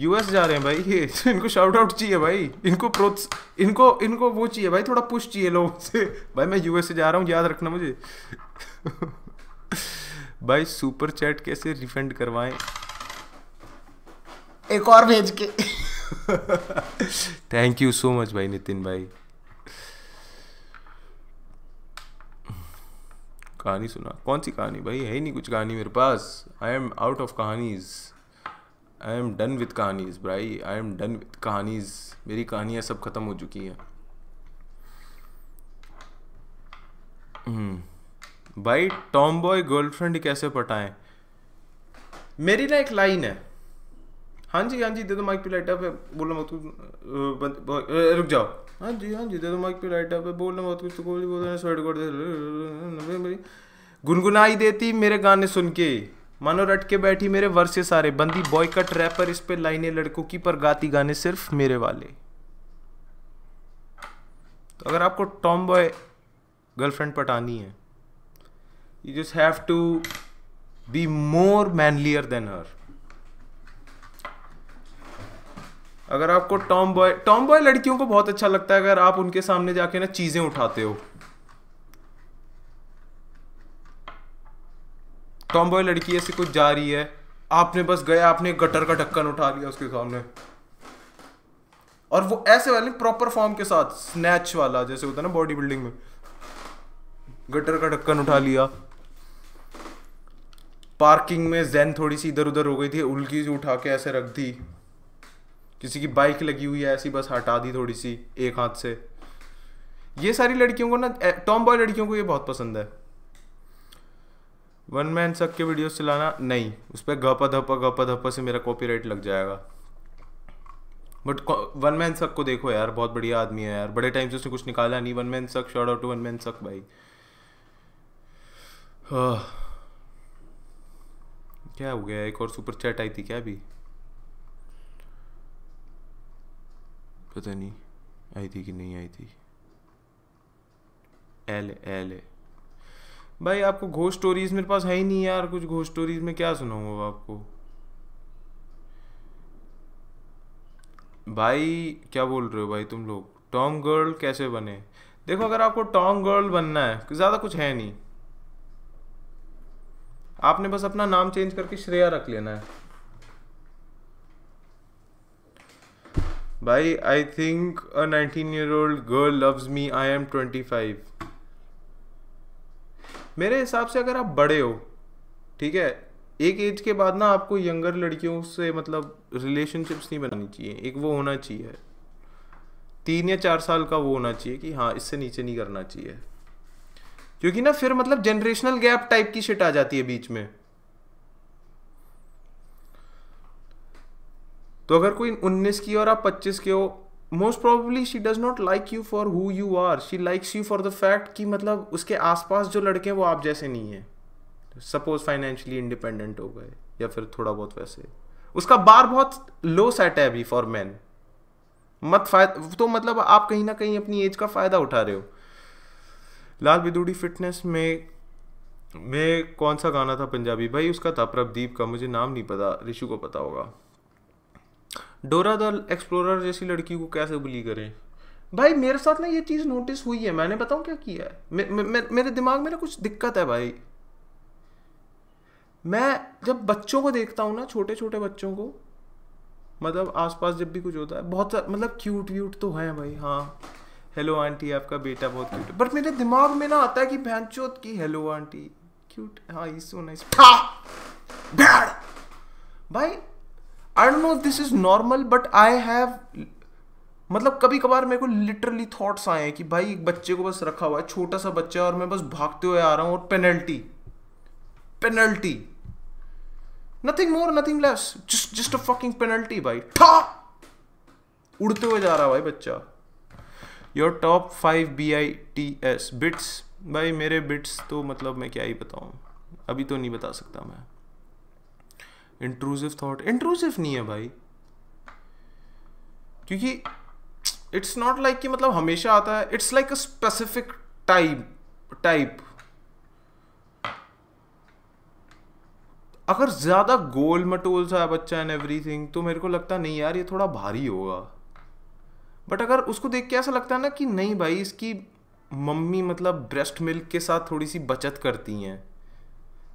[SPEAKER 1] यूएस जा रहे हैं भाई ये इनको शाउट आउट चाहिए भाई इनको प्रोत्स इनको इनको वो चाहिए भाई थोड़ा पुश चाहिए लोगों से भाई मैं यूएस से जा रहा हूँ याद रखना मुझे भाई सुपर चैट कैसे रिफंड करवाएं एक और भेज के थैंक यू सो मच भाई नितिन भाई कहानी सुना कौन सी कहानी भाई है ही नहीं कुछ कहानी मेरे पास आई एम आउट ऑफ कहानीज़ आई एम डन विद कहानीज़ भाई आई एम डन विद कहानीज़ मेरी कहानियाँ सब ख़त्म हो चुकी हैं भाई टॉम बॉय गर्लफ्रेंड कैसे पटाएं मेरी ना एक लाइन है हाँ जी हाँ जी दे दो माइक पे लाइट पे बोलो मत कुछ रुक जाओ हाँ जी हाँ जी दे दो माइक पे लाइट पे बोलो मत कुछ तो बोल बोल स्वेट कर दे गुनगुनाई देती मेरे गाने सुन के मानो रट के बैठी मेरे वर से सारे बंदी बॉयकट रैपर इस पे लाइने लड़कों की पर गाती गाने सिर्फ मेरे वाले तो अगर आपको टॉम बॉय गर्लफ्रेंड पटानी है you just have to be more manlier than her अगर आपको टॉम बॉय टॉम बॉय लड़कियों को बहुत अच्छा लगता है अगर आप उनके सामने जाके ना चीज़ें उठाते हो टॉम बॉय लड़की ऐसे कुछ जा रही है आपने बस गया आपने गटर का ढक्कन उठा लिया उसके सामने और वो ऐसे वाले प्रॉपर फॉर्म के साथ स्नैच वाला जैसे होता है ना बॉडी बिल्डिंग में गटर का ढक्कन उठा लिया पार्किंग में जैन थोड़ी सी इधर उधर हो गई थी उल्की सी उठा के ऐसे रख दी किसी की बाइक लगी हुई है ऐसी बस हटा दी थोड़ी सी एक हाथ से ये सारी लड़कियों को ना टॉम बॉय लड़कियों को ये बहुत पसंद है वन मैन सक के वीडियोस चलाना नहीं उस पर घपा धपा घपा धपा से मेरा कॉपीराइट लग जाएगा बट वन मैन सक को देखो यार बहुत बढ़िया आदमी है यार बड़े टाइम से उसने कुछ निकाला नहीं one man suck shout out to one man suck भाई हाँ। क्या हो गया एक और सुपर चैट आई थी क्या अभी पता नहीं आई थी कि नहीं आई थी एल एल भाई आपको घोष स्टोरीज मेरे पास है ही नहीं यार कुछ घोष स्टोरीज में क्या सुनाऊंगा आपको भाई क्या बोल रहे हो भाई तुम लोग टॉम गर्ल कैसे बने देखो अगर आपको टॉम गर्ल बनना है ज़्यादा कुछ है नहीं आपने बस अपना नाम चेंज करके श्रेया रख लेना है भाई I think a nineteen year old girl loves me I am twenty five मेरे हिसाब से अगर आप बड़े हो ठीक है एक एज के बाद ना आपको यंगर लड़कियों से मतलब रिलेशनशिप्स नहीं बनानी चाहिए एक वो होना चाहिए तीन या चार साल का वो होना चाहिए कि हाँ इससे नीचे नहीं करना चाहिए क्योंकि ना फिर मतलब जनरेशनल गैप टाइप की शिट आ जाती है बीच में तो अगर कोई 19 की और आप 25 के हो most probably she does not like you for who you are she likes you for the fact कि मतलब उसके आसपास जो लड़के हैं वो आप जैसे नहीं हैं सपोज फाइनेंशियली इंडिपेंडेंट हो गए या फिर थोड़ा बहुत वैसे उसका बार बहुत लो सेट है अभी फॉर मैन मत फायदा तो मतलब आप कहीं ना कहीं अपनी एज का फ़ायदा उठा रहे हो लाल बिदूड़ी फिटनेस में मैं कौन सा गाना था पंजाबी भाई उसका था प्रभदीप का मुझे नाम नहीं पता ऋषु को पता होगा डोरा द एक्सप्लोरर जैसी लड़की को कैसे बुली करें भाई मेरे साथ ना ये चीज़ नोटिस हुई है मैंने बताऊँ क्या किया है मे, मे, मे, मेरे दिमाग में ना कुछ दिक्कत है भाई मैं जब बच्चों को देखता हूँ ना छोटे छोटे बच्चों को मतलब आसपास जब भी कुछ होता है बहुत मतलब क्यूट व्यूट तो है भाई हाँ हेलो आंटी आपका बेटा बहुत क्यूट है बट मेरे दिमाग में ना आता है कि भैंचोत की हेलो आंटी क्यूट हाँ इस सो नाइस भाई I don't know this is normal but I have मतलब कभी कभार मेरे को लिटरली थॉट्स आए हैं कि भाई एक बच्चे को बस रखा हुआ है छोटा सा बच्चा और मैं बस भागते हुए आ रहा हूं और penalty penalty nothing more nothing less just just a fucking penalty भाई था उड़ते हुए जा रहा भाई बच्चा your top five B I T S bits भाई मेरे बिट्स तो मतलब मैं क्या ही बताऊं अभी तो नहीं बता सकता मैं इंट्रूसिव थॉट इंट्रूसिव नहीं है भाई क्योंकि इट्स नॉट लाइक कि मतलब हमेशा आता है it's like a specific type type अगर ज़्यादा गोल मटोल सा है बच्चा एंड एवरीथिंग तो मेरे को लगता नहीं यार ये थोड़ा भारी होगा बट अगर उसको देख के ऐसा लगता है ना कि नहीं भाई इसकी मम्मी मतलब ब्रेस्ट मिल्क के साथ थोड़ी सी बचत करती हैं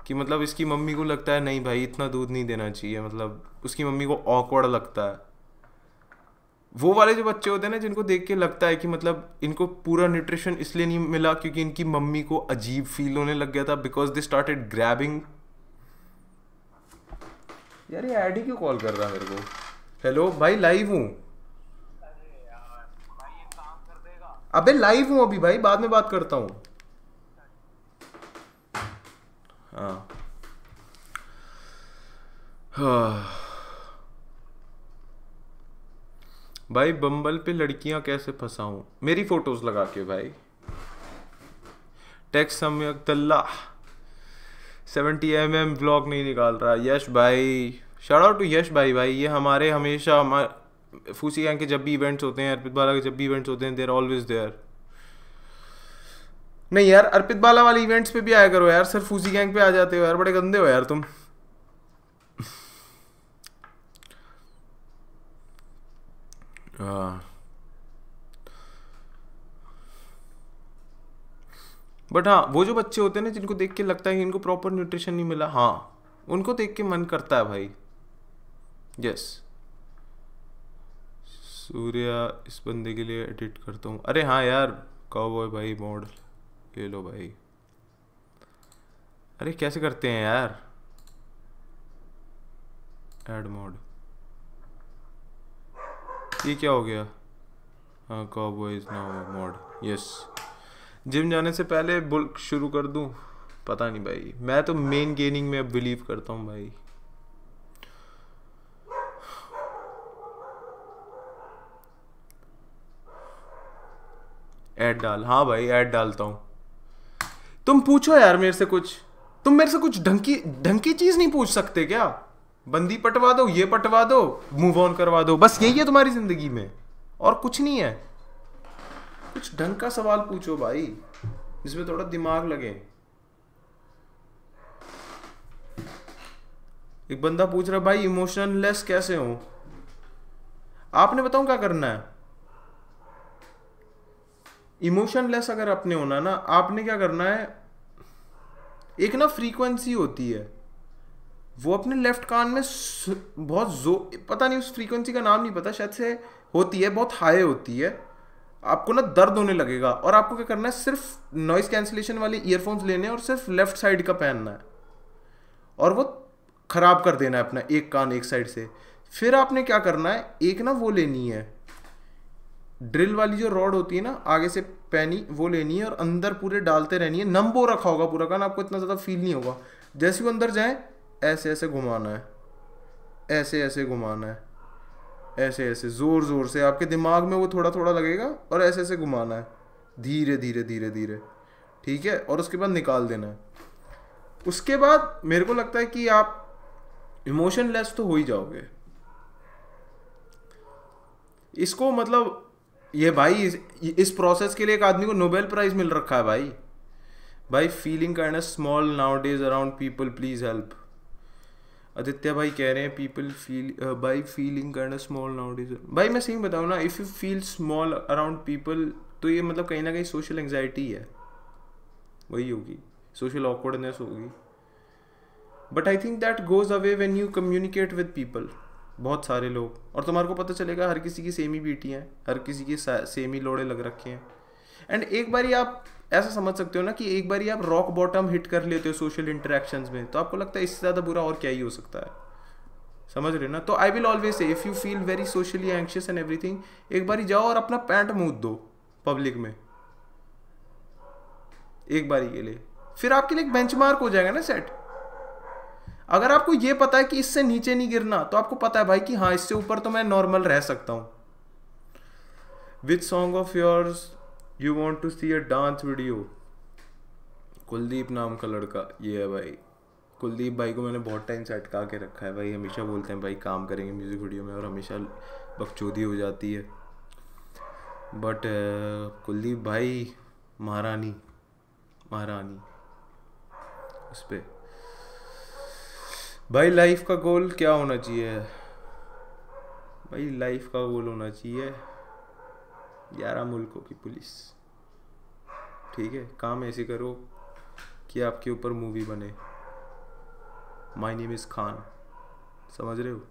[SPEAKER 1] कि मतलब इसकी मम्मी को लगता है नहीं भाई इतना दूध नहीं देना चाहिए मतलब उसकी मम्मी को ऑकवर्ड लगता है वो वाले जो बच्चे होते हैं ना जिनको देख के लगता है कि मतलब इनको पूरा न्यूट्रिशन इसलिए नहीं मिला क्योंकि इनकी मम्मी को अजीब फील होने लग गया था बिकॉज दे स्टार्टेड ग्रैबिंग यार ये आईडी क्यों कॉल कर रहा है मेरे को हेलो भाई लाइव हूँ अबे लाइव हूँ अभी भाई बाद में बात करता हूँ हाँ।, हाँ भाई बम्बल पे लड़कियां कैसे फंसाऊं मेरी फोटोज लगा के भाई टेक्स सम्यक तल्ला सेवेंटी एम एम ब्लॉग नहीं निकाल रहा यश भाई शार्ट आउट टू यश भाई भाई ये हमारे हमेशा हमारे फूसी गैंग के जब भी इवेंट्स होते हैं अर्पित बाला के जब भी इवेंट्स होते हैं देर ऑलवेज देयर नहीं यार अर्पित बाला वाले इवेंट्स पे भी आया करो यार सिर्फ फूसी गैंग पे आ जाते हो यार बड़े गंदे हो यार तुम बट हाँ।, हाँ वो जो बच्चे होते हैं ना जिनको देख के लगता है कि इनको प्रॉपर न्यूट्रिशन नहीं मिला हाँ उनको देख के मन करता है भाई यस सूर्या इस बंदे के लिए एडिट करता हूँ अरे हाँ यार कहो भाई मॉडल ये लो भाई अरे कैसे करते हैं यार एड मोड ये क्या हो गया हाँ cowboys no mode yes gym जाने से पहले बुल्क शुरू कर दूँ पता नहीं भाई मैं तो मेन गेनिंग में अब बिलीव करता हूँ भाई एड डाल हाँ भाई एड डालता हूँ तुम पूछो यार मेरे से कुछ तुम मेरे से कुछ ढंकी ढंकी चीज नहीं पूछ सकते क्या बंदी पटवा दो ये पटवा दो मूव ऑन करवा दो बस यही है तुम्हारी जिंदगी में और कुछ नहीं है कुछ ढंग का सवाल पूछो भाई जिसमें थोड़ा दिमाग लगे एक बंदा पूछ रहा भाई इमोशनल लेस कैसे हो आपने बताऊं क्या करना है इमोशनलेस अगर आपने होना ना आपने क्या करना है एक ना फ्रीक्वेंसी होती है वो अपने लेफ्ट कान में बहुत जो पता नहीं उस फ्रीक्वेंसी का नाम नहीं पता शायद से होती है बहुत हाई होती है आपको ना दर्द होने लगेगा और आपको क्या करना है सिर्फ नॉइस कैंसिलेशन वाले ईयरफोन्स लेने और सिर्फ लेफ्ट साइड का पहनना है और वो ख़राब कर देना है अपना एक कान एक साइड से फिर आपने क्या करना है एक ना वो लेनी है ड्रिल वाली जो रॉड होती है ना आगे से पैनी वो लेनी है और अंदर पूरे डालते रहनी है नंबो रखा होगा पूरा कान आपको इतना ज़्यादा फील नहीं होगा जैसे वो अंदर जाए ऐसे ऐसे घुमाना है ऐसे ऐसे घुमाना है ऐसे ऐसे ज़ोर ज़ोर से आपके दिमाग में वो थोड़ा थोड़ा लगेगा और ऐसे ऐसे घुमाना है धीरे धीरे धीरे धीरे ठीक है और उसके बाद निकाल देना है उसके बाद मेरे को लगता है कि आप इमोशन लेस तो हो ही जाओगे इसको मतलब ये भाई इस, इस प्रोसेस के लिए एक आदमी को नोबेल प्राइज मिल रखा है भाई भाई feeling kind small nowadays around people please help Aditya भाई कह रहे हैं people feel by feeling kind small nowadays भाई मैं सही बताऊँ ना if you feel small around people तो ये मतलब कहीं ना कहीं सोशल एंगजाइटी है वही होगी सोशल ऑकवर्डनेस होगी but I think that goes away when you communicate with people बहुत सारे लोग और तुम्हारे को पता चलेगा हर किसी की सेम ही बेटियाँ हैं हर किसी की सेम ही लोड़े लग रखे हैं एंड एक बार आप ऐसा समझ सकते हो ना कि एक बार आप रॉक बॉटम हिट कर लेते हो सोशल इंटरेक्शन में तो आपको लगता है इससे ज़्यादा बुरा और क्या ही हो सकता है समझ रहे हो ना तो I will always say if you feel very socially anxious and everything एक बार जाओ और अपना पैंट मूद दो पब्लिक में एक बारी के लिए फिर आपके लिए एक बेंचमार्क हो जाएगा ना सेट अगर आपको ये पता है कि इससे नीचे नहीं गिरना तो आपको पता है भाई कि हाँ इससे ऊपर तो मैं नॉर्मल रह सकता हूँ with song of yours you want to see a dance video Kuldeep नाम का लड़का ये है भाई कुलदीप भाई को मैंने बहुत टाइम से अटका के रखा है भाई हमेशा बोलते हैं भाई काम करेंगे म्यूज़िक वीडियो में और हमेशा बकचोदी हो जाती है बट uh, कुलदीप भाई महारानी महारानी उस पर भाई लाइफ का गोल क्या होना चाहिए भाई लाइफ का गोल होना चाहिए ग्यारह मुल्कों की पुलिस ठीक है काम ऐसे करो कि आपके ऊपर मूवी बने माई नेम इज़ खान समझ रहे हो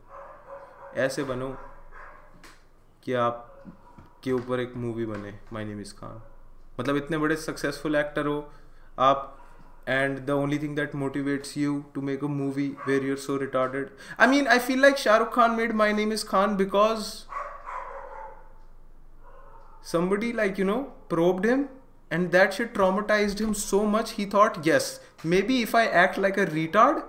[SPEAKER 1] ऐसे बनो कि आप के ऊपर एक मूवी बने माई नेम इज़ खान मतलब इतने बड़े सक्सेसफुल एक्टर हो आप and the only thing that motivates you to make a movie where you're so retarded. I mean, I feel like Shah Rukh Khan made My Name is Khan because somebody, like, you know, probed him and that shit traumatized him so much he thought, yes, maybe if I act like a retard.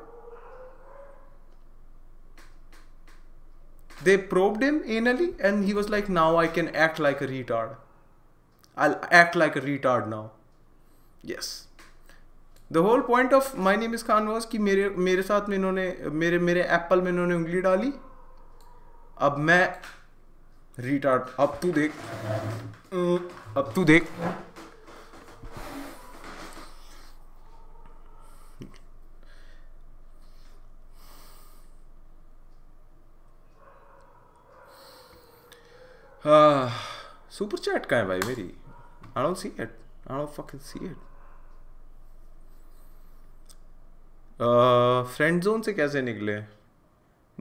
[SPEAKER 1] They probed him anally and he was like, now I can act like a retard. I'll act like a retard now. Yes. The whole point of my name is Khan was कि मेरे मेरे साथ में इन्होंने मेरे मेरे एप्पल में इन्होंने उंगली डाली अब मैं रिटार्ट अब तू देख अब तू देख सुपर चैट का है भाई मेरी I don't see it I don't fucking see it friend zone से कैसे निकले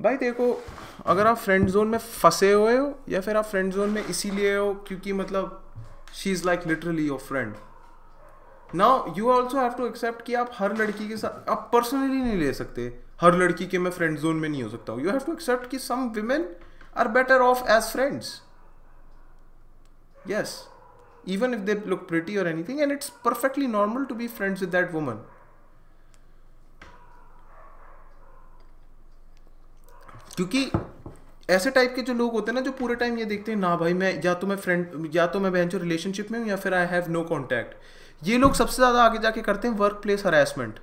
[SPEAKER 1] भाई देखो अगर आप फ्रेंड जोन में फंसे हुए हो या फिर आप फ्रेंड जोन में इसीलिए हो क्योंकि मतलब she is like literally your friend now you also have to accept कि आप हर लड़की के साथ आप पर्सनली नहीं ले सकते हर लड़की के मैं फ्रेंड जोन में नहीं हो सकता हूँ यू हैव टू एक्सेप्ट कि some women are better off as friends yes even if they look pretty और anything and it's perfectly normal to be friends with that woman क्योंकि ऐसे टाइप के जो लोग होते हैं ना जो पूरे टाइम ये देखते हैं ना भाई मैं या तो मैं फ्रेंड या तो मैं बहन जो रिलेशनशिप में हूँ या फिर आई हैव नो कॉन्टैक्ट ये लोग सबसे ज़्यादा आगे जाके करते हैं वर्क प्लेस हरासमेंट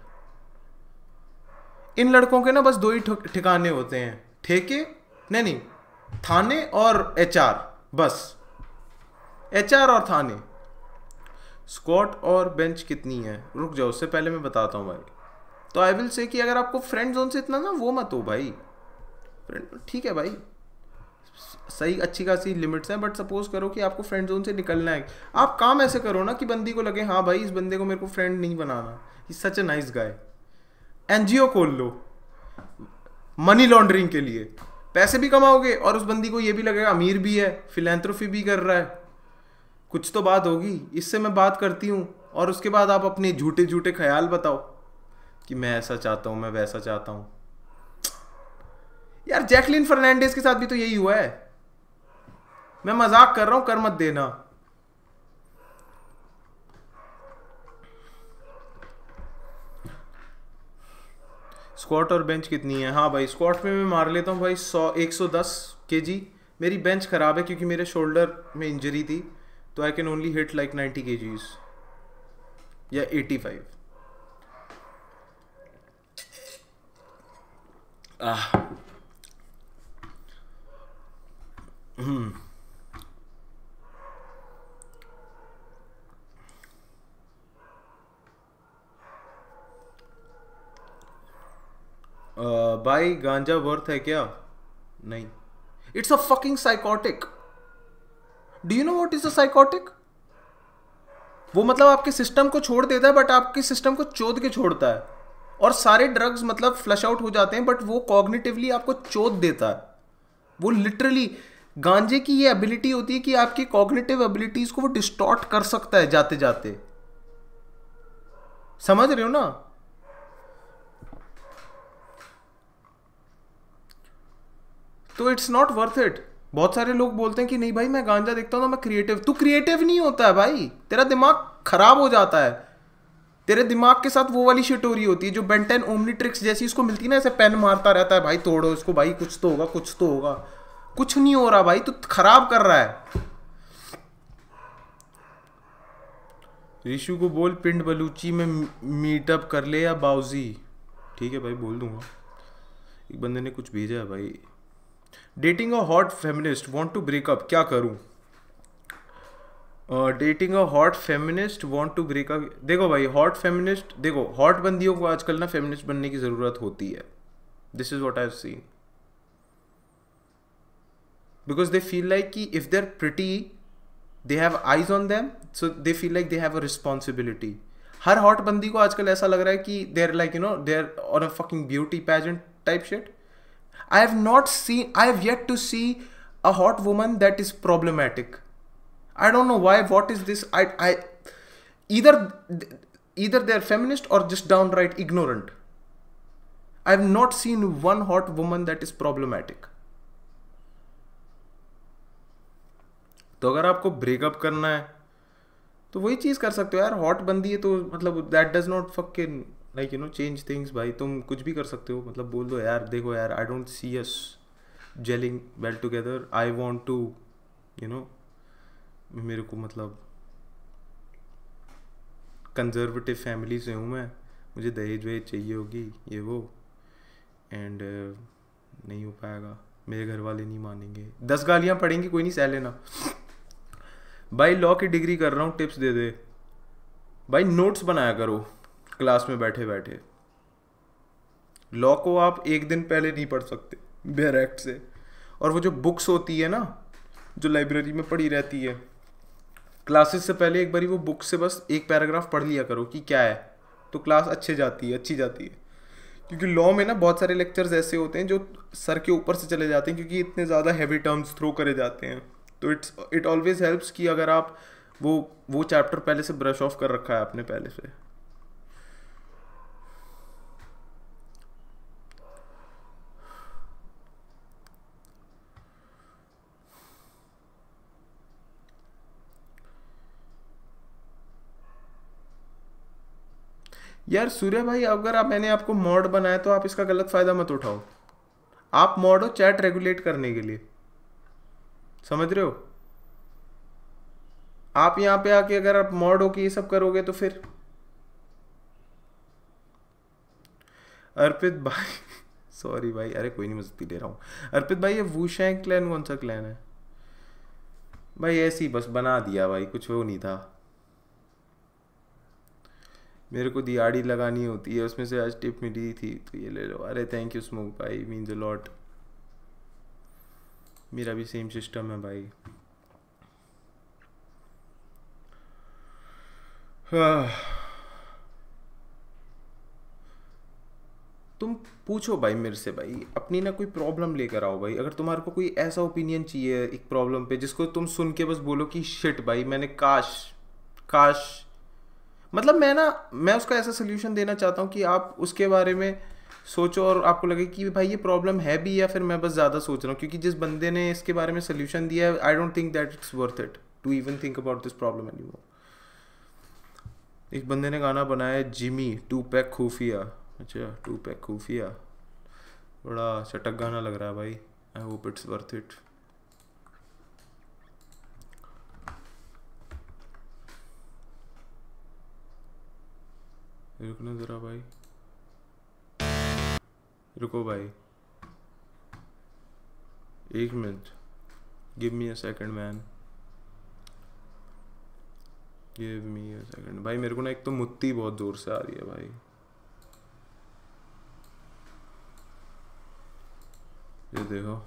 [SPEAKER 1] इन लड़कों के ना बस दो ही ठिकाने होते हैं ठेके नहीं नहीं थाने और एच बस एच और थाने स्कॉट और बेंच कितनी है रुक जाओ उससे पहले मैं बताता हूँ भाई तो आई विल से कि अगर आपको फ्रेंड जोन से इतना ना वो मत हो भाई फ्रेंड ठीक है भाई सही अच्छी खासी लिमिट्स हैं बट सपोज करो कि आपको फ्रेंड जोन से निकलना है आप काम ऐसे करो ना कि बंदी को लगे हाँ भाई इस बंदे को मेरे को फ्रेंड नहीं बनाना ही सच ए नाइस गाय एनजीओ खोल लो मनी लॉन्ड्रिंग के लिए पैसे भी कमाओगे और उस बंदी को ये भी लगेगा अमीर भी है फिलेंथ्रोफी भी कर रहा है कुछ तो बात होगी इससे मैं बात करती हूँ और उसके बाद आप अपने झूठे झूठे ख्याल बताओ कि मैं ऐसा चाहता हूँ मैं वैसा चाहता हूँ यार जैकलिन फर्नांडिस के साथ भी तो यही हुआ है मैं मजाक कर रहा हूं कर मत देना स्क्वाट और बेंच कितनी है हाँ भाई स्क्वाट में मैं मार लेता हूँ भाई सौ एक सौ दस के जी मेरी बेंच ख़राब है क्योंकि मेरे शोल्डर में इंजरी थी तो I can only hit like ninety के जीज या एटी फाइव Mm. Uh, भाई गांजा वर्थ है क्या नहीं it's a fucking psychotic do you know what is a psychotic वो मतलब आपके सिस्टम को छोड़ देता है बट आपके सिस्टम को चोद के छोड़ता है और सारे ड्रग्स मतलब फ्लश आउट हो जाते हैं बट वो कॉग्निटिवली आपको चोद देता है वो लिटरली गांजे की ये एबिलिटी होती है कि आपकी कॉग्निटिव एबिलिटीज को वो डिस्टॉर्ट कर सकता है जाते जाते समझ रहे हो ना तो इट्स नॉट वर्थ इट बहुत सारे लोग बोलते हैं कि नहीं भाई मैं गांजा देखता हूं ना मैं क्रिएटिव तू क्रिएटिव नहीं होता है भाई तेरा दिमाग खराब हो जाता है तेरे दिमाग के साथ वो वाली शिटोरी होती है जो बेंटेन ओमनी ट्रिक्स जैसी इसको मिलती है ना ऐसे पेन मारता रहता है भाई तोड़ो इसको भाई कुछ तो होगा कुछ तो होगा कुछ नहीं हो रहा भाई तो खराब कर रहा है ऋषु को बोल पिंड बलूची में मीटअप कर ले या बाउजी ठीक है भाई बोल दूंगा एक बंदे ने कुछ भेजा है भाई dating a hot feminist want to breakup क्या करूं dating a hot feminist want to breakup देखो भाई हॉट फेमिनिस्ट देखो हॉट बंदियों को आजकल ना फेमिनिस्ट बनने की ज़रूरत होती है this is what I seen because they feel like if they're pretty they have eyes on them so they feel like they have a responsibility हर हॉट बंदी को आजकल ऐसा लग रहा है कि they're like you know they're on a fucking beauty pageant type shit I have not seen I have yet to see a hot woman that is problematic I don't know why what is this I I either either they're feminist or just downright ignorant i've not seen one hot woman that is problematic तो अगर आपको ब्रेकअप करना है तो वही चीज़ कर सकते हो यार हॉट बंदी है तो मतलब that does not fuck like you know change things भाई तुम कुछ भी कर सकते हो मतलब बोल दो यार देखो यार I don't see us gelling well together I want to you know मेरे को मतलब कंजर्वेटिव फैमिली से हूँ मैं मुझे दहेज वहेज चाहिए होगी ये वो एंड uh, नहीं हो पाएगा मेरे घर वाले नहीं मानेंगे दस गालियाँ पड़ेंगी कोई नहीं सह लेना भाई लॉ की डिग्री कर रहा हूँ टिप्स दे दे भाई नोट्स बनाया करो क्लास में बैठे बैठे लॉ को आप एक दिन पहले नहीं पढ़ सकते बेयर एक्ट से और वो जो बुक्स होती है ना जो लाइब्रेरी में पढ़ी रहती है क्लासेस से पहले एक बारी वो बुक से बस एक पैराग्राफ पढ़ लिया करो कि क्या है तो क्लास अच्छे जाती है अच्छी जाती है क्योंकि लॉ में ना बहुत सारे लेक्चर्स ऐसे होते हैं जो सर के ऊपर से चले जाते हैं क्योंकि इतने ज़्यादा हैवी टर्म्स थ्रो करे जाते हैं तो इट्स इट ऑलवेज हेल्प्स कि अगर आप वो वो चैप्टर पहले से ब्रश ऑफ कर रखा है आपने पहले से यार सूर्य भाई अगर आप मैंने आपको मॉड बनाया तो आप इसका गलत फ़ायदा मत उठाओ आप मॉड हो चैट रेगुलेट करने के लिए समझ रहे हो आप यहां पे आके अगर आप मॉड होके ये सब करोगे तो फिर अर्पित भाई सॉरी भाई अरे कोई नहीं मस्ती ले रहा हूं अर्पित भाई ये वूशैंग क्लैन कौन सा क्लैन है भाई ऐसी बस बना दिया भाई कुछ वो नहीं था मेरे को दिहाड़ी लगानी होती है उसमें से आज टिप मिली थी तो ये ले लो अरे थैंक यू स्मोक भाई मीन्स अ लॉट मेरा भी सेम सिस्टम है भाई तुम पूछो भाई मेरे से भाई अपनी ना कोई प्रॉब्लम लेकर आओ भाई अगर तुम्हारे को कोई ऐसा ओपिनियन चाहिए एक प्रॉब्लम पे जिसको तुम सुन के बस बोलो कि शिट भाई मैंने काश काश मतलब मैं ना मैं उसका ऐसा सोल्यूशन देना चाहता हूँ कि आप उसके बारे में सोचो और आपको लगे कि भाई ये प्रॉब्लम है भी या फिर मैं बस ज़्यादा सोच रहा हूँ क्योंकि जिस बंदे ने इसके बारे में सोल्यूशन दिया है I don't think that it's worth it to even think about this problem anymore एक बंदे ने गाना बनाया जिमी टू पैक खुफिया अच्छा टू पैक खुफिया बड़ा चटक गाना लग रहा है भाई I hope it's worth it रुकना ज़रा भाई रुको भाई एक minute give me a second man give me a second भाई मेरे को ना एक तो मुत्ती बहुत ज़ोर से आ रही है भाई ये देखो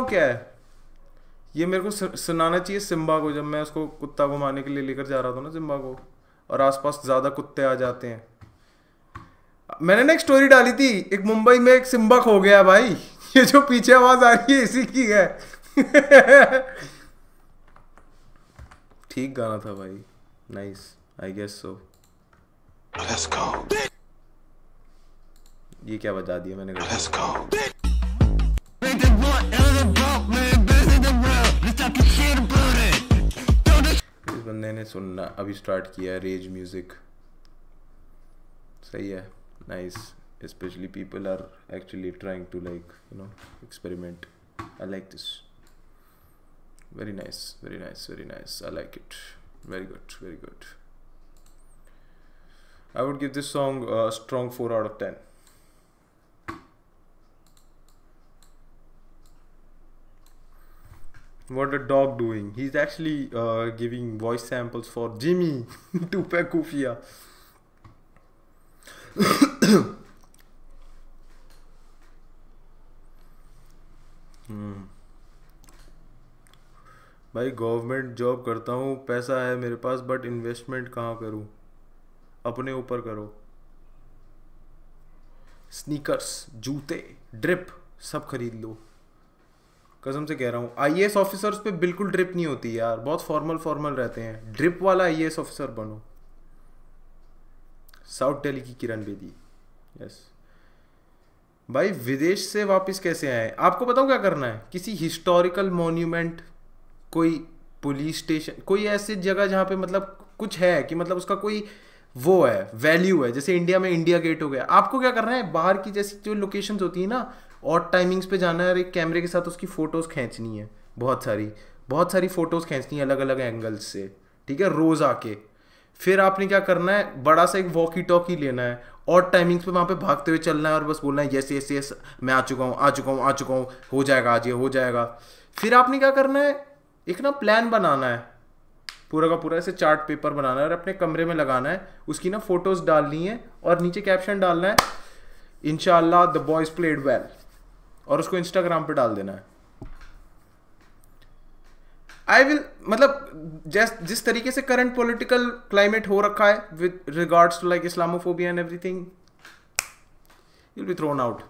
[SPEAKER 1] बताऊँ क्या है ये मेरे को सुनाना चाहिए सिम्बा को जब मैं उसको कुत्ता घुमाने के लिए लेकर जा रहा था ना सिम्बा को और आसपास ज़्यादा कुत्ते आ जाते हैं मैंने ना एक स्टोरी डाली थी एक मुंबई में एक सिम्बा खो गया भाई ये जो पीछे आवाज़ आ रही है इसी की है ठीक गाना था भाई nice I guess so let's go ये क्या बजा दिया मैंने Let's go. बंदे ने सुनना अभी स्टार्ट किया रेज म्यूजिक सही है nice specially people are actually trying to like you know experiment I like this very nice very nice very nice I like it very good very good I would give this song strong four out of ten What a dog doing? He's actually uh, giving voice samples for Jimmy to pekufia hmm. भाई गवर्नमेंट जॉब करता हूँ पैसा है मेरे पास बट इन्वेस्टमेंट कहाँ करूँ अपने ऊपर करो स्नीकर्स जूते ड्रिप सब खरीद लो कसम से कह रहा हूँ आई एस ऑफिसर्स पे बिल्कुल ड्रिप नहीं होती यार बहुत फॉर्मल फॉर्मल रहते हैं ड्रिप वाला आई एस ऑफिसर बनो साउथ दिल्ली की किरण बेदी यस भाई विदेश से वापस कैसे आए आपको बताऊँ क्या करना है किसी हिस्टोरिकल मोन्यूमेंट कोई पुलिस स्टेशन कोई ऐसी जगह जहाँ पे मतलब कुछ है कि मतलब उसका कोई वो है वैल्यू है जैसे इंडिया में इंडिया गेट हो गया आपको क्या करना है बाहर की जैसी जो लोकेशंस होती है ना और टाइमिंग्स पे जाना है और एक कैमरे के साथ उसकी फ़ोटोज़ खींचनी है बहुत सारी बहुत सारी फ़ोटोज़ खींचनी है अलग अलग एंगल्स से ठीक है रोज़ आके फिर आपने क्या करना है बड़ा सा एक वॉकी टॉकी लेना है और टाइमिंग्स पे वहाँ पे भागते हुए चलना है और बस बोलना है यस यस यस मैं आ चुका हूँ आ चुका हूँ आ चुका हूँ हो जाएगा आज ये हो जाएगा फिर आपने क्या करना है एक ना प्लान बनाना है पूरा का पूरा ऐसे चार्ट पेपर बनाना है और अपने कमरे में लगाना है उसकी ना फोटोज़ डालनी है और नीचे कैप्शन डालना है इनशाला द बॉयज़ प्लेड वेल और उसको इंस्टाग्राम पे डाल देना है आई विल मतलब जैस जिस तरीके से करंट पॉलिटिकल क्लाइमेट हो रखा है with regards to like Islamophobia and everything will be thrown out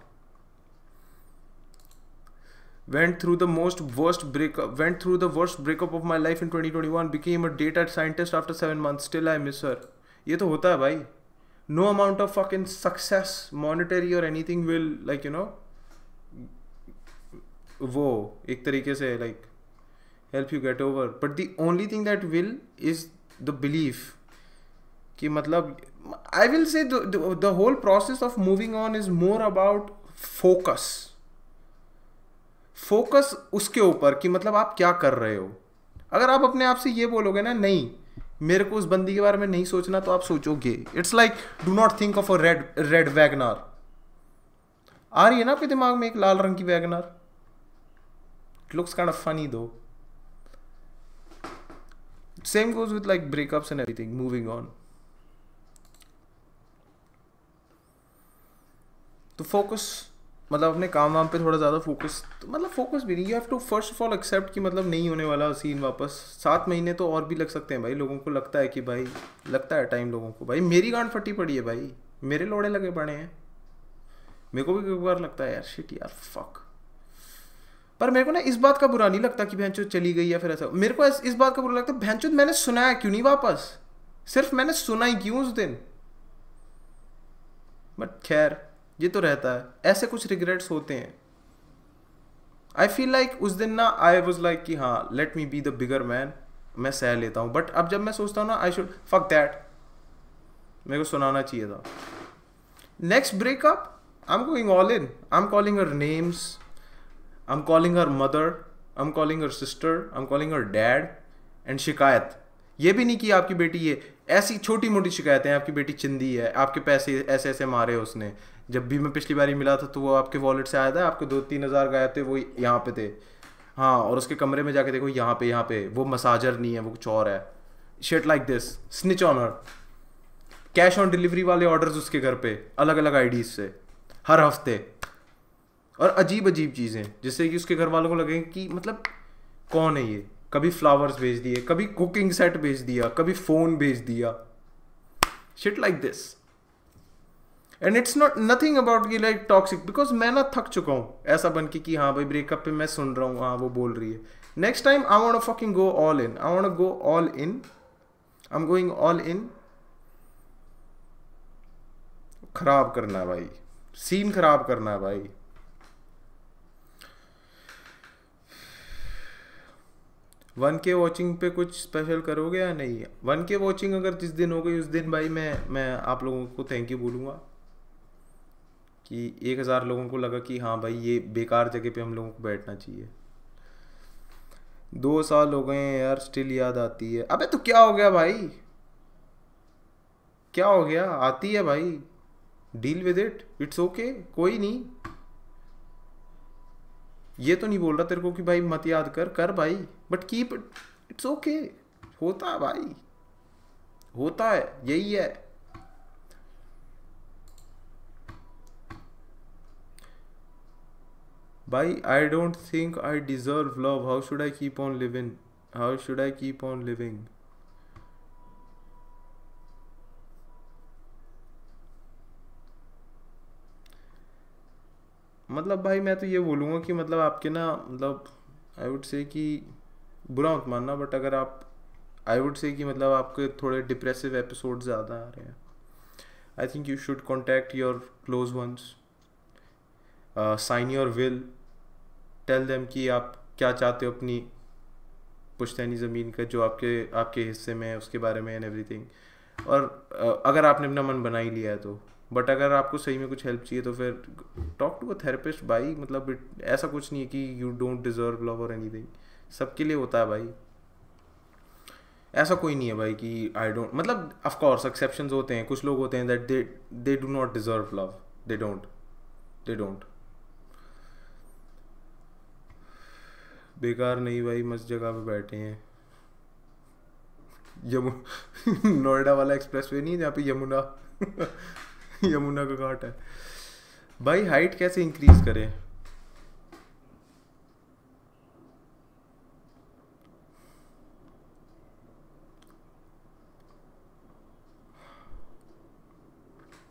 [SPEAKER 1] went through the most worst breakup went through the worst breakup of my life in twenty twenty one became a data scientist after seven month still I miss her ये तो होता है भाई no amount of fuck in success monetary और anything will like you know वो एक तरीके से like help you get over but the only thing that will is the belief कि मतलब I will say the whole process of moving on is more about focus focus उसके ऊपर कि मतलब आप क्या कर रहे हो अगर आप अपने आप से ये बोलोगे ना नहीं मेरे को उस बंदी के बारे में नहीं सोचना तो आप सोचोगे it's like do not think of a red red WagonR आ रही है ना आपके दिमाग में एक लाल रंग की WagonR It looks kind of funny though. Same goes with like breakups and everything. Moving on. तो फोकस मतलब अपने काम वाम पे थोड़ा ज़्यादा फोकस तो मतलब फोकस भी नहीं you have to first of all accept कि मतलब नहीं होने वाला सीन वापस सात महीने तो और भी लग सकते हैं भाई लोगों को लगता है कि भाई लगता है टाइम लोगों को भाई मेरी गांड फटी पड़ी है भाई मेरे लोड़े लगे पड़े हैं मेरे को भी कई बार लगता है यार शिट यार फक पर मेरे को ना इस बात का बुरा नहीं लगता कि भैंचो चली गई या फिर ऐसा मेरे को इस बात का बुरा लगता भैंचो मैंने सुनाया क्यों नहीं वापस सिर्फ मैंने सुना ही क्यों उस दिन बट खैर ये तो रहता है ऐसे कुछ रिग्रेट्स होते हैं आई फील लाइक उस दिन ना आई वॉज लाइक कि हाँ let me be the bigger man मैं सह लेता हूँ बट अब जब मैं सोचता हूँ ना आई शुड फक दैट मेरे को सुनाना चाहिए था next breakup I am going all in I am calling her names am calling her mother I am calling her sister I am calling her dad and शिकायत ये भी नहीं कि आपकी बेटी ये ऐसी छोटी मोटी शिकायतें आपकी बेटी चिंदी है आपके पैसे ऐसे ऐसे मारे उसने जब भी मैं पिछली बार मिला था तो वो आपके वॉलेट से आया था आपके दो तीन हज़ार गायब थे वो यहाँ पे थे हाँ और उसके कमरे में जाके देखो यहाँ पे यहाँ पे वो मसाजर नहीं है वो कुछ और है shit like this snitch owner cash on delivery वाले ऑर्डर्स उसके घर पे अलग अलग आईडीज से हर हफ्ते और अजीब अजीब चीज़ें जिससे कि उसके घर वालों को लगे कि मतलब कौन है ये कभी फ्लावर्स भेज दिए कभी कुकिंग सेट भेज दिया कभी फ़ोन भेज दिया shit like this and it's not nothing about you like toxic because मैं ना थक चुका हूँ ऐसा बन के कि हाँ भाई ब्रेकअप पे मैं सुन रहा हूँ हाँ वो बोल रही है next time I want fucking go all in I want go all in I am going all in खराब करना है भाई सीन खराब करना है भाई वन के वॉचिंग पे कुछ स्पेशल करोगे या नहीं वन के वॉचिंग अगर जिस दिन हो गई उस दिन भाई मैं मैं आप लोगों को थैंक यू बोलूँगा कि एक हज़ार लोगों को लगा कि हाँ भाई ये बेकार जगह पे हम लोगों को बैठना चाहिए दो साल हो गए हैं यार स्टिल याद आती है अबे तो क्या हो गया भाई क्या हो गया आती है भाई deal with it it's okay कोई नहीं ये तो नहीं बोल रहा तेरे को कि भाई मत याद कर कर भाई बट कीप इट्स ओके होता है भाई होता है यही है भाई I don't think I deserve love how should I keep on living how should I keep on living मतलब भाई मैं तो ये बोलूँगा कि मतलब आपके ना मतलब आई वुड से कि बुरा मत मानना बट अगर आप आई वुड से कि मतलब आपके थोड़े डिप्रेसिव एपिसोड ज़्यादा आ रहे हैं I think you should contact your close ones sign your will tell them कि आप क्या चाहते हो अपनी पुश्तैनी ज़मीन का जो आपके आपके हिस्से में है उसके बारे में एंड एवरीथिंग और uh, अगर आपने अपना मन बना ही लिया है तो बट अगर आपको सही में कुछ हेल्प चाहिए तो फिर टॉक टू अ थेरेपिस्ट भाई मतलब ऐसा कुछ नहीं है कि यू डोंट डिजर्व लव और एनीथिंग सबके लिए होता है भाई ऐसा कोई नहीं है भाई कि आई डोंट मतलब अफकोर्स एक्सेप्शन होते हैं कुछ लोग होते हैं that they they do not deserve love they don't they don't बेकार नहीं भाई मस्त जगह पे बैठे हैं यमुना नोएडा वाला एक्सप्रेस वे नहीं जहाँ पे यमुना यमुना का घाट है भाई हाइट कैसे इंक्रीज करें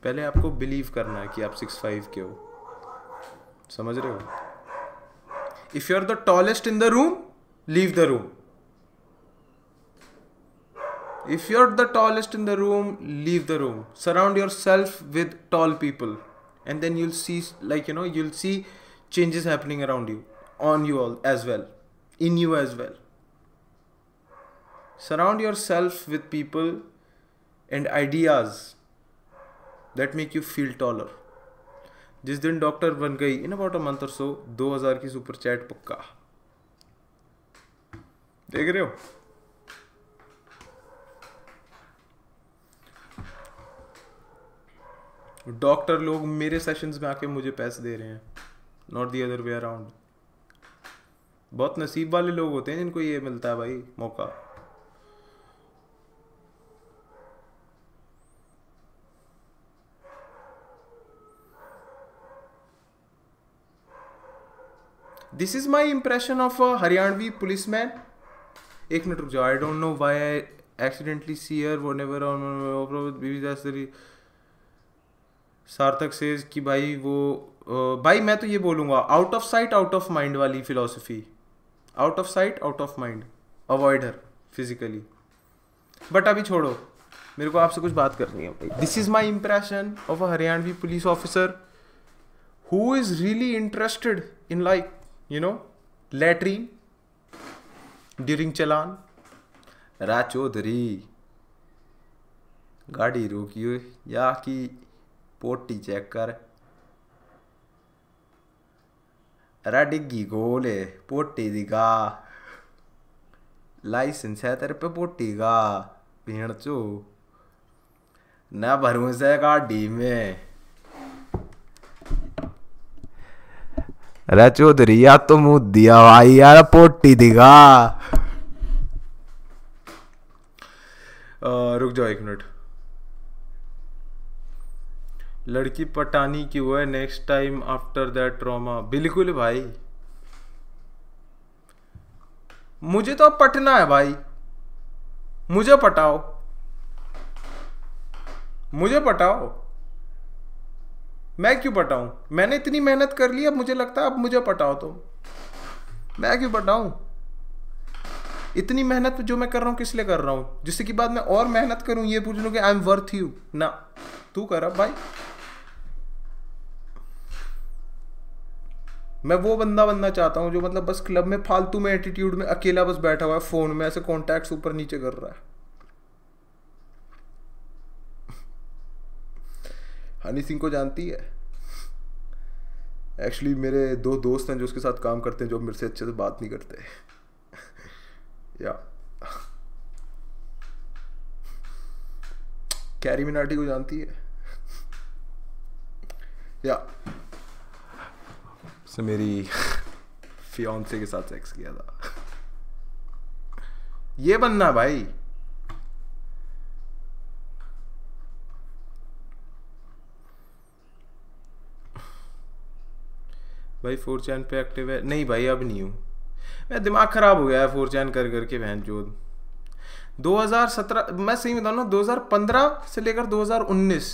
[SPEAKER 1] पहले आपको बिलीव करना है कि आप सिक्स फाइव के हो समझ रहे हो if you are the tallest in the room leave the room if you're the tallest in the room leave the room surround yourself with tall people and then you'll see like you know you'll see changes happening around you on you all as well in you as well surround yourself with people and ideas that make you feel taller जिस दिन डॉक्टर बन गई इन अबाउट अ मंथ और सो 2000 की सुपर चैट पक्का देख रहे हो डॉक्टर लोग मेरे सेशंस में आके मुझे पैसे दे रहे हैं not the other way around बहुत नसीब वाले लोग होते हैं जिनको ये मिलता है भाई मौका this is my impression of Haryanvi police man एक मिनट रुक जाओ I don't know why I accidentally see her वो नेवर सार्थक सेज कि भाई वो भाई मैं तो ये बोलूँगा out of sight out of mind वाली philosophy out of sight out of mind avoid her physically but अभी छोड़ो मेरे को आपसे कुछ बात करनी है भाई this is my impression of a Haryanvi police officer who is really interested in like you know लेटरिन ड्यूरिंग चलान राज चौधरी गाड़ी रोकियो या कि पोटी चेकर रा डिग्गी गोल पोटी दी गा लाइसेंस है तेरे पे पोटी गा भेड़ चो न भरू से गाड़ी में अरे चौधरी यार तो मुंह दिया भाई यार पोटी दिखा रुक जाओ एक मिनट लड़की पटानी की वो है next time after that trauma बिल्कुल भाई मुझे तो पटना है भाई मुझे पटाओ मुझे पटाओ मैं क्यों पटाऊं मैंने इतनी मेहनत कर ली अब मुझे लगता है अब मुझे पटाओ तो। मैं क्यों पटाऊं इतनी मेहनत जो मैं कर रहा हूं किस लिए कर रहा हूं जिससे कि बाद मैं और मेहनत करूं ये पूछ लू कि आई एम वर्थ यू ना तू कर अब भाई मैं वो बंदा बनना चाहता हूँ जो मतलब बस क्लब में फालतू में एटीट्यूड में अकेला बस बैठा हुआ है फ़ोन में ऐसे कॉन्टैक्ट ऊपर नीचे कर रहा है हनी सिंह को जानती है एक्चुअली मेरे दो दोस्त हैं जो उसके साथ काम करते हैं जो मेरे से अच्छे से बात नहीं करते या कैरी मिनाटी को जानती है या से मेरी फियांसे के साथ सेक्स किया था ये बनना भाई भाई फोर चैन पे एक्टिव है नहीं भाई अब नहीं हूँ मैं दिमाग ख़राब हो गया है फोर चैन कर बहन जो बहन हजार 2017 मैं सही बताऊँ ना 2015 से लेकर 2019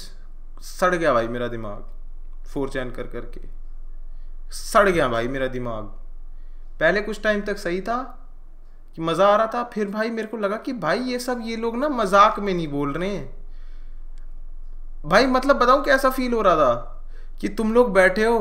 [SPEAKER 1] सड़ गया भाई मेरा दिमाग फोर चैन कर करके सड़ गया भाई मेरा दिमाग पहले कुछ टाइम तक सही था कि मज़ा आ रहा था फिर भाई मेरे को लगा कि भाई ये सब ये लोग ना मजाक में नहीं बोल रहे हैं भाई मतलब बताऊं कैसा फील हो रहा था कि तुम लोग बैठे हो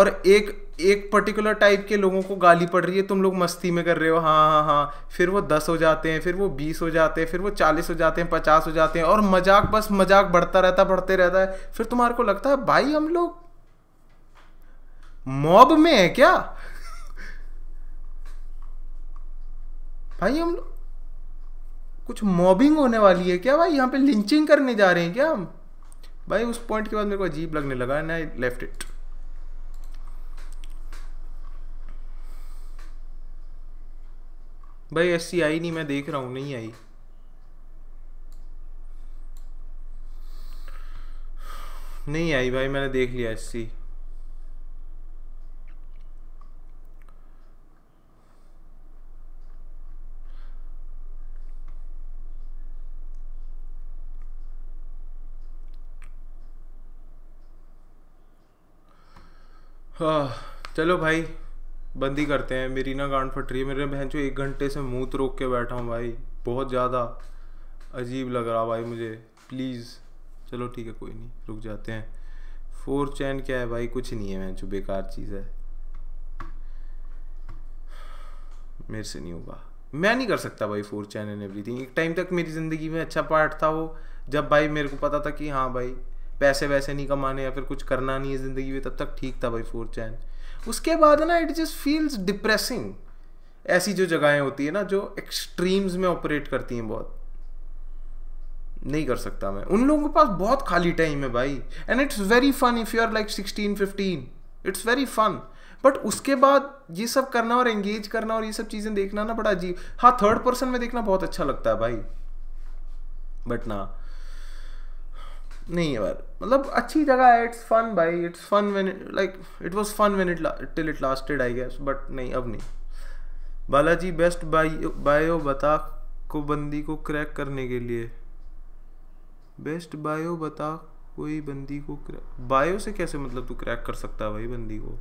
[SPEAKER 1] और एक एक पर्टिकुलर टाइप के लोगों को गाली पड़ रही है तुम लोग मस्ती में कर रहे हो हाँ हाँ हाँ फिर वो दस हो जाते हैं फिर वो बीस हो जाते हैं फिर वो चालीस हो जाते हैं पचास हो जाते हैं और मजाक बस मजाक बढ़ता रहता बढ़ते रहता है फिर तुम्हारे को लगता है भाई हम लोग मॉब में है क्या भाई हम कुछ मॉबिंग होने वाली है क्या भाई यहाँ पे लिंचिंग करने जा रहे हैं क्या हम भाई उस पॉइंट के बाद मेरे को अजीब लगने लगा ना आई लेफ्ट इट भाई ऐसी आई नहीं मैं देख रहा हूं नहीं आई नहीं आई भाई मैंने देख लिया ऐसी चलो भाई बंदी करते हैं मेरी ना गांड फट रही है मेरे बहन जो एक घंटे से मुंह रोक के बैठा हूँ भाई बहुत ज़्यादा अजीब लग रहा भाई मुझे प्लीज़ चलो ठीक है कोई नहीं रुक जाते हैं फोर चैन क्या है भाई कुछ नहीं है मैं जो बेकार चीज़ है मेरे से नहीं होगा मैं नहीं कर सकता भाई फोर चैन एंड एवरीथिंग एक टाइम तक मेरी ज़िंदगी में अच्छा पार्ट था वो जब भाई मेरे को पता था कि हाँ भाई पैसे वैसे नहीं कमाने या फिर कुछ करना नहीं है ज़िंदगी में तब तक ठीक था भाई फोर्थ चैन उसके बाद ना इट जस्ट फील्स डिप्रेसिंग ऐसी जो जगहें होती है ना जो एक्सट्रीम्स में ऑपरेट करती हैं बहुत नहीं कर सकता मैं उन लोगों के पास बहुत खाली टाइम है भाई and it's very fun if you are like sixteen fifteen it's very fun but उसके बाद ये सब करना और एंगेज करना और ये सब चीज़ें देखना ना बड़ा अजीब हाँ थर्ड पर्सन में देखना बहुत अच्छा लगता है भाई बट ना नहीं है यार मतलब अच्छी जगह है इट्स फन भाई it's fun when like it was fun when it till it lasted I guess but नहीं अब नहीं बालाजी बेस्ट बाई बायो बता को बंदी को क्रैक करने के लिए बेस्ट बायो बता कोई बंदी को क्रैक बायो से कैसे मतलब तू क्रैक कर सकता है भाई बंदी को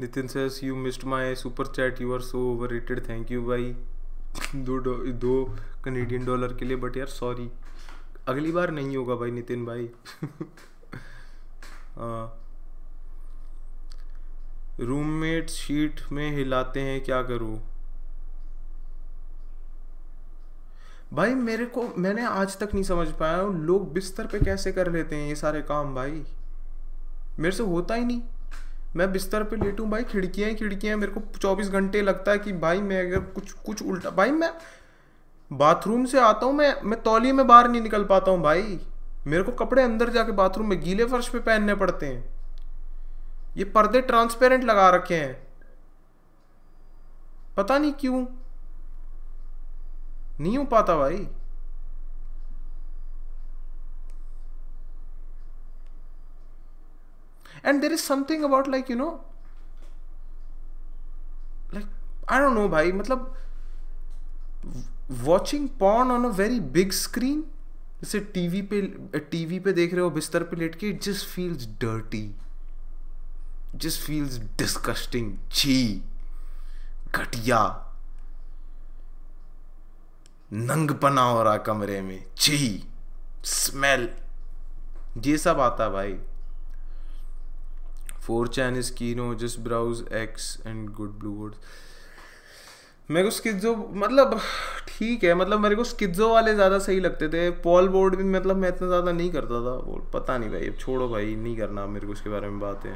[SPEAKER 1] Nitin sir you missed my super chat you are so overrated thank you भाई दो दो कनेडियन डॉलर के लिए बट यार सॉरी अगली बार नहीं होगा भाई नितिन भाई रूममेट शीट हाँ। में हिलाते हैं क्या करूं भाई मेरे को मैंने आज तक नहीं समझ पाया लोग बिस्तर पे कैसे कर लेते हैं ये सारे काम भाई मेरे से होता ही नहीं मैं बिस्तर पे लेटूँ भाई खिड़कियाँ ही खिड़कियाँ मेरे को चौबीस घंटे लगता है कि भाई मैं अगर कुछ कुछ उल्टा भाई मैं बाथरूम से आता हूँ मैं मैं तौली में बाहर नहीं निकल पाता हूँ भाई मेरे को कपड़े अंदर जाके बाथरूम में गीले फर्श पे पहनने पड़ते हैं ये पर्दे ट्रांसपेरेंट लगा रखे हैं पता नहीं क्यों नहीं हो पाता भाई and there is something about like you know like i don't know bhai matlab watching porn on a very big screen जैसे टीवी पे टीवी पे देख रहे हो बिस्तर पे लेट के it just feels dirty just feels disgusting छी घटिया नंगपना हो रहा कमरे में छी स्मेल ये सब आता भाई four 4chan is Kino, just browse X and good blue words. मेरे को स्किजो मतलब ठीक है मतलब मेरे को स्किजो वाले ज़्यादा सही लगते थे पॉल बोर्ड भी मतलब मैं इतना ज़्यादा नहीं करता था वो पता नहीं भाई अब छोड़ो भाई नहीं करना मेरे को उसके बारे में बातें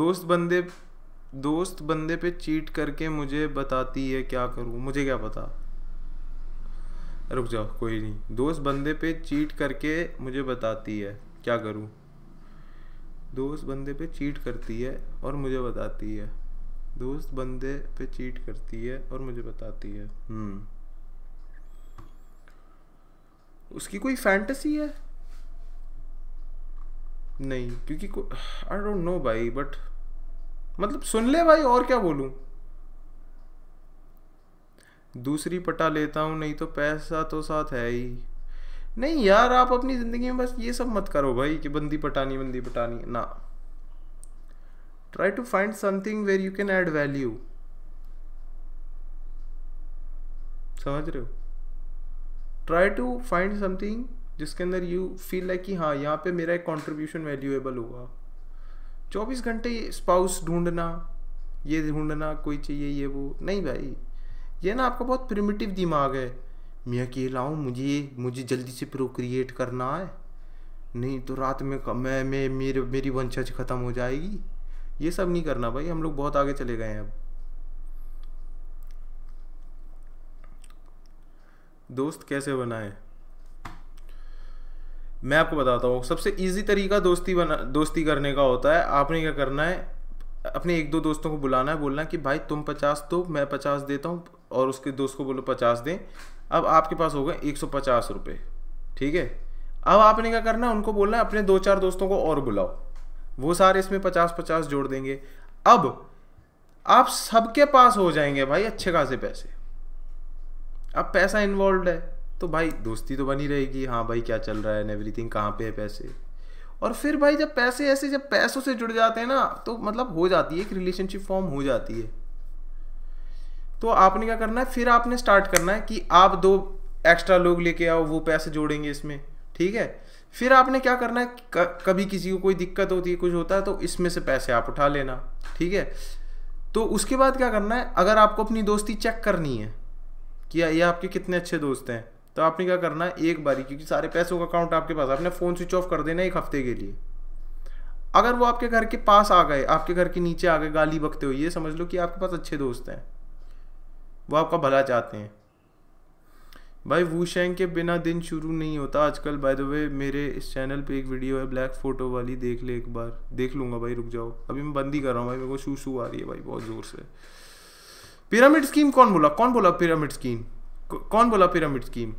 [SPEAKER 1] दोस्त बंदे दोस्त बंदे पे चीट करके मुझे बताती है क्या करूँ मुझे क्या पता रुक जाओ कोई नहीं दोस्त बंदे पे चीट करके मुझे बताती है क्या करूँ दोस्त बंदे पे चीट करती है और मुझे बताती है दोस्त बंदे पे चीट करती है और मुझे बताती है हम्म उसकी कोई फैंटेसी है नहीं क्योंकि आई डोंट नो भाई बट मतलब सुन ले भाई और क्या बोलूं दूसरी पटा लेता हूं नहीं तो पैसा तो साथ है ही नहीं यार आप अपनी ज़िंदगी में बस ये सब मत करो भाई कि बंदी पटानी बंदी पटानी ना try to find something where you can add value समझ रहे हो ट्राई टू फाइंड समथिंग जिसके अंदर यू फील लाइक कि हाँ यहाँ पे मेरा एक कॉन्ट्रीब्यूशन वैल्यूएबल होगा चौबीस घंटे स्पाउस ढूंढना ये ढूंढना कोई चाहिए ये वो नहीं भाई ये ना आपका बहुत प्रिमिटिव दिमाग है मैं अकेला हूँ मुझे मुझे जल्दी से प्रोक्रिएट करना है नहीं तो रात में मैं मैं मेरे मेरी वंशज ख़त्म हो जाएगी ये सब नहीं करना भाई हम लोग बहुत आगे चले गए हैं अब दोस्त कैसे बनाए मैं आपको बताता हूँ सबसे इजी तरीका दोस्ती बना दोस्ती करने का होता है आपने क्या करना है अपने एक दो दोस्तों को बुलाना है बोलना है कि भाई तुम पचास दो मैं पचास देता हूँ और उसके दोस्त को बोलो पचास दें अब आपके पास हो गए एक सौ पचास रुपये ठीक है अब आपने क्या करना उनको बोलना अपने दो चार दोस्तों को और बुलाओ वो सारे इसमें पचास पचास जोड़ देंगे अब आप सबके पास हो जाएंगे भाई अच्छे खासे पैसे अब पैसा इन्वॉल्व है तो भाई दोस्ती तो बनी रहेगी हाँ भाई क्या चल रहा है एंड एवरीथिंग कहाँ पे है पैसे और फिर भाई जब पैसे ऐसे जब पैसों से जुड़ जाते हैं ना तो मतलब हो जाती है एक रिलेशनशिप फॉर्म हो जाती है तो आपने क्या करना है फिर आपने स्टार्ट करना है कि आप दो एक्स्ट्रा लोग लेके आओ वो पैसे जोड़ेंगे इसमें ठीक है फिर आपने क्या करना है कभी किसी को कोई दिक्कत होती है कुछ होता है तो इसमें से पैसे आप उठा लेना ठीक है तो उसके बाद क्या करना है अगर आपको अपनी दोस्ती चेक करनी है कि ये आपके कितने अच्छे दोस्त हैं तो आपने क्या करना है एक बारी क्योंकि सारे पैसों का अकाउंट आपके पास आपने फ़ोन स्विच ऑफ कर देना एक हफ्ते के लिए अगर वो आपके घर के पास आ गए आपके घर के नीचे आ गए गाली बकते हुए ये समझ लो कि आपके पास अच्छे दोस्त हैं वो आपका भला चाहते हैं भाई शेंग के बिना दिन शुरू नहीं होता आजकल बाय द वे मेरे इस चैनल पे एक वीडियो है ब्लैक फोटो वाली देख ले एक बार देख लूंगा भाई रुक जाओ अभी मैं बंद ही कर रहा हूँ भाई मेरे को शू शू आ रही है भाई बहुत ज़ोर से पिरामिड स्कीम कौन बोला कौन बोला पिरामिड स्कीम कौन बोला पिरामिड स्कीम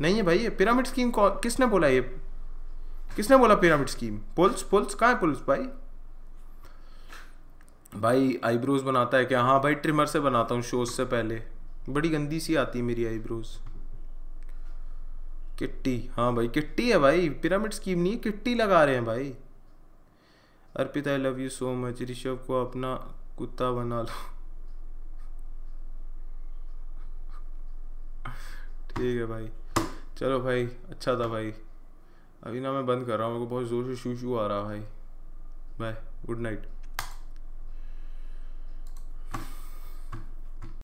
[SPEAKER 1] नहीं है भाई ये पिरामिड स्कीम कौन किसने बोला ये किसने बोला पिरामिड स्कीम पुल्स पुल्स कहाँ है पुल्स भाई भाई आईब्रोज बनाता है क्या हाँ भाई ट्रिमर से बनाता हूँ शोज से पहले बड़ी गंदी सी आती है मेरी आईब्रोज किट्टी हाँ भाई किट्टी है भाई पिरामिड स्कीम नहीं है किट्टी लगा रहे हैं भाई Arpita I love you so much Rishabh को अपना कुत्ता बना लो ठीक है भाई चलो भाई अच्छा था भाई अभी ना मैं बंद कर रहा हूँ मेरे को बहुत ज़ोर से शू शू आ रहा है भाई बाय गुड नाइट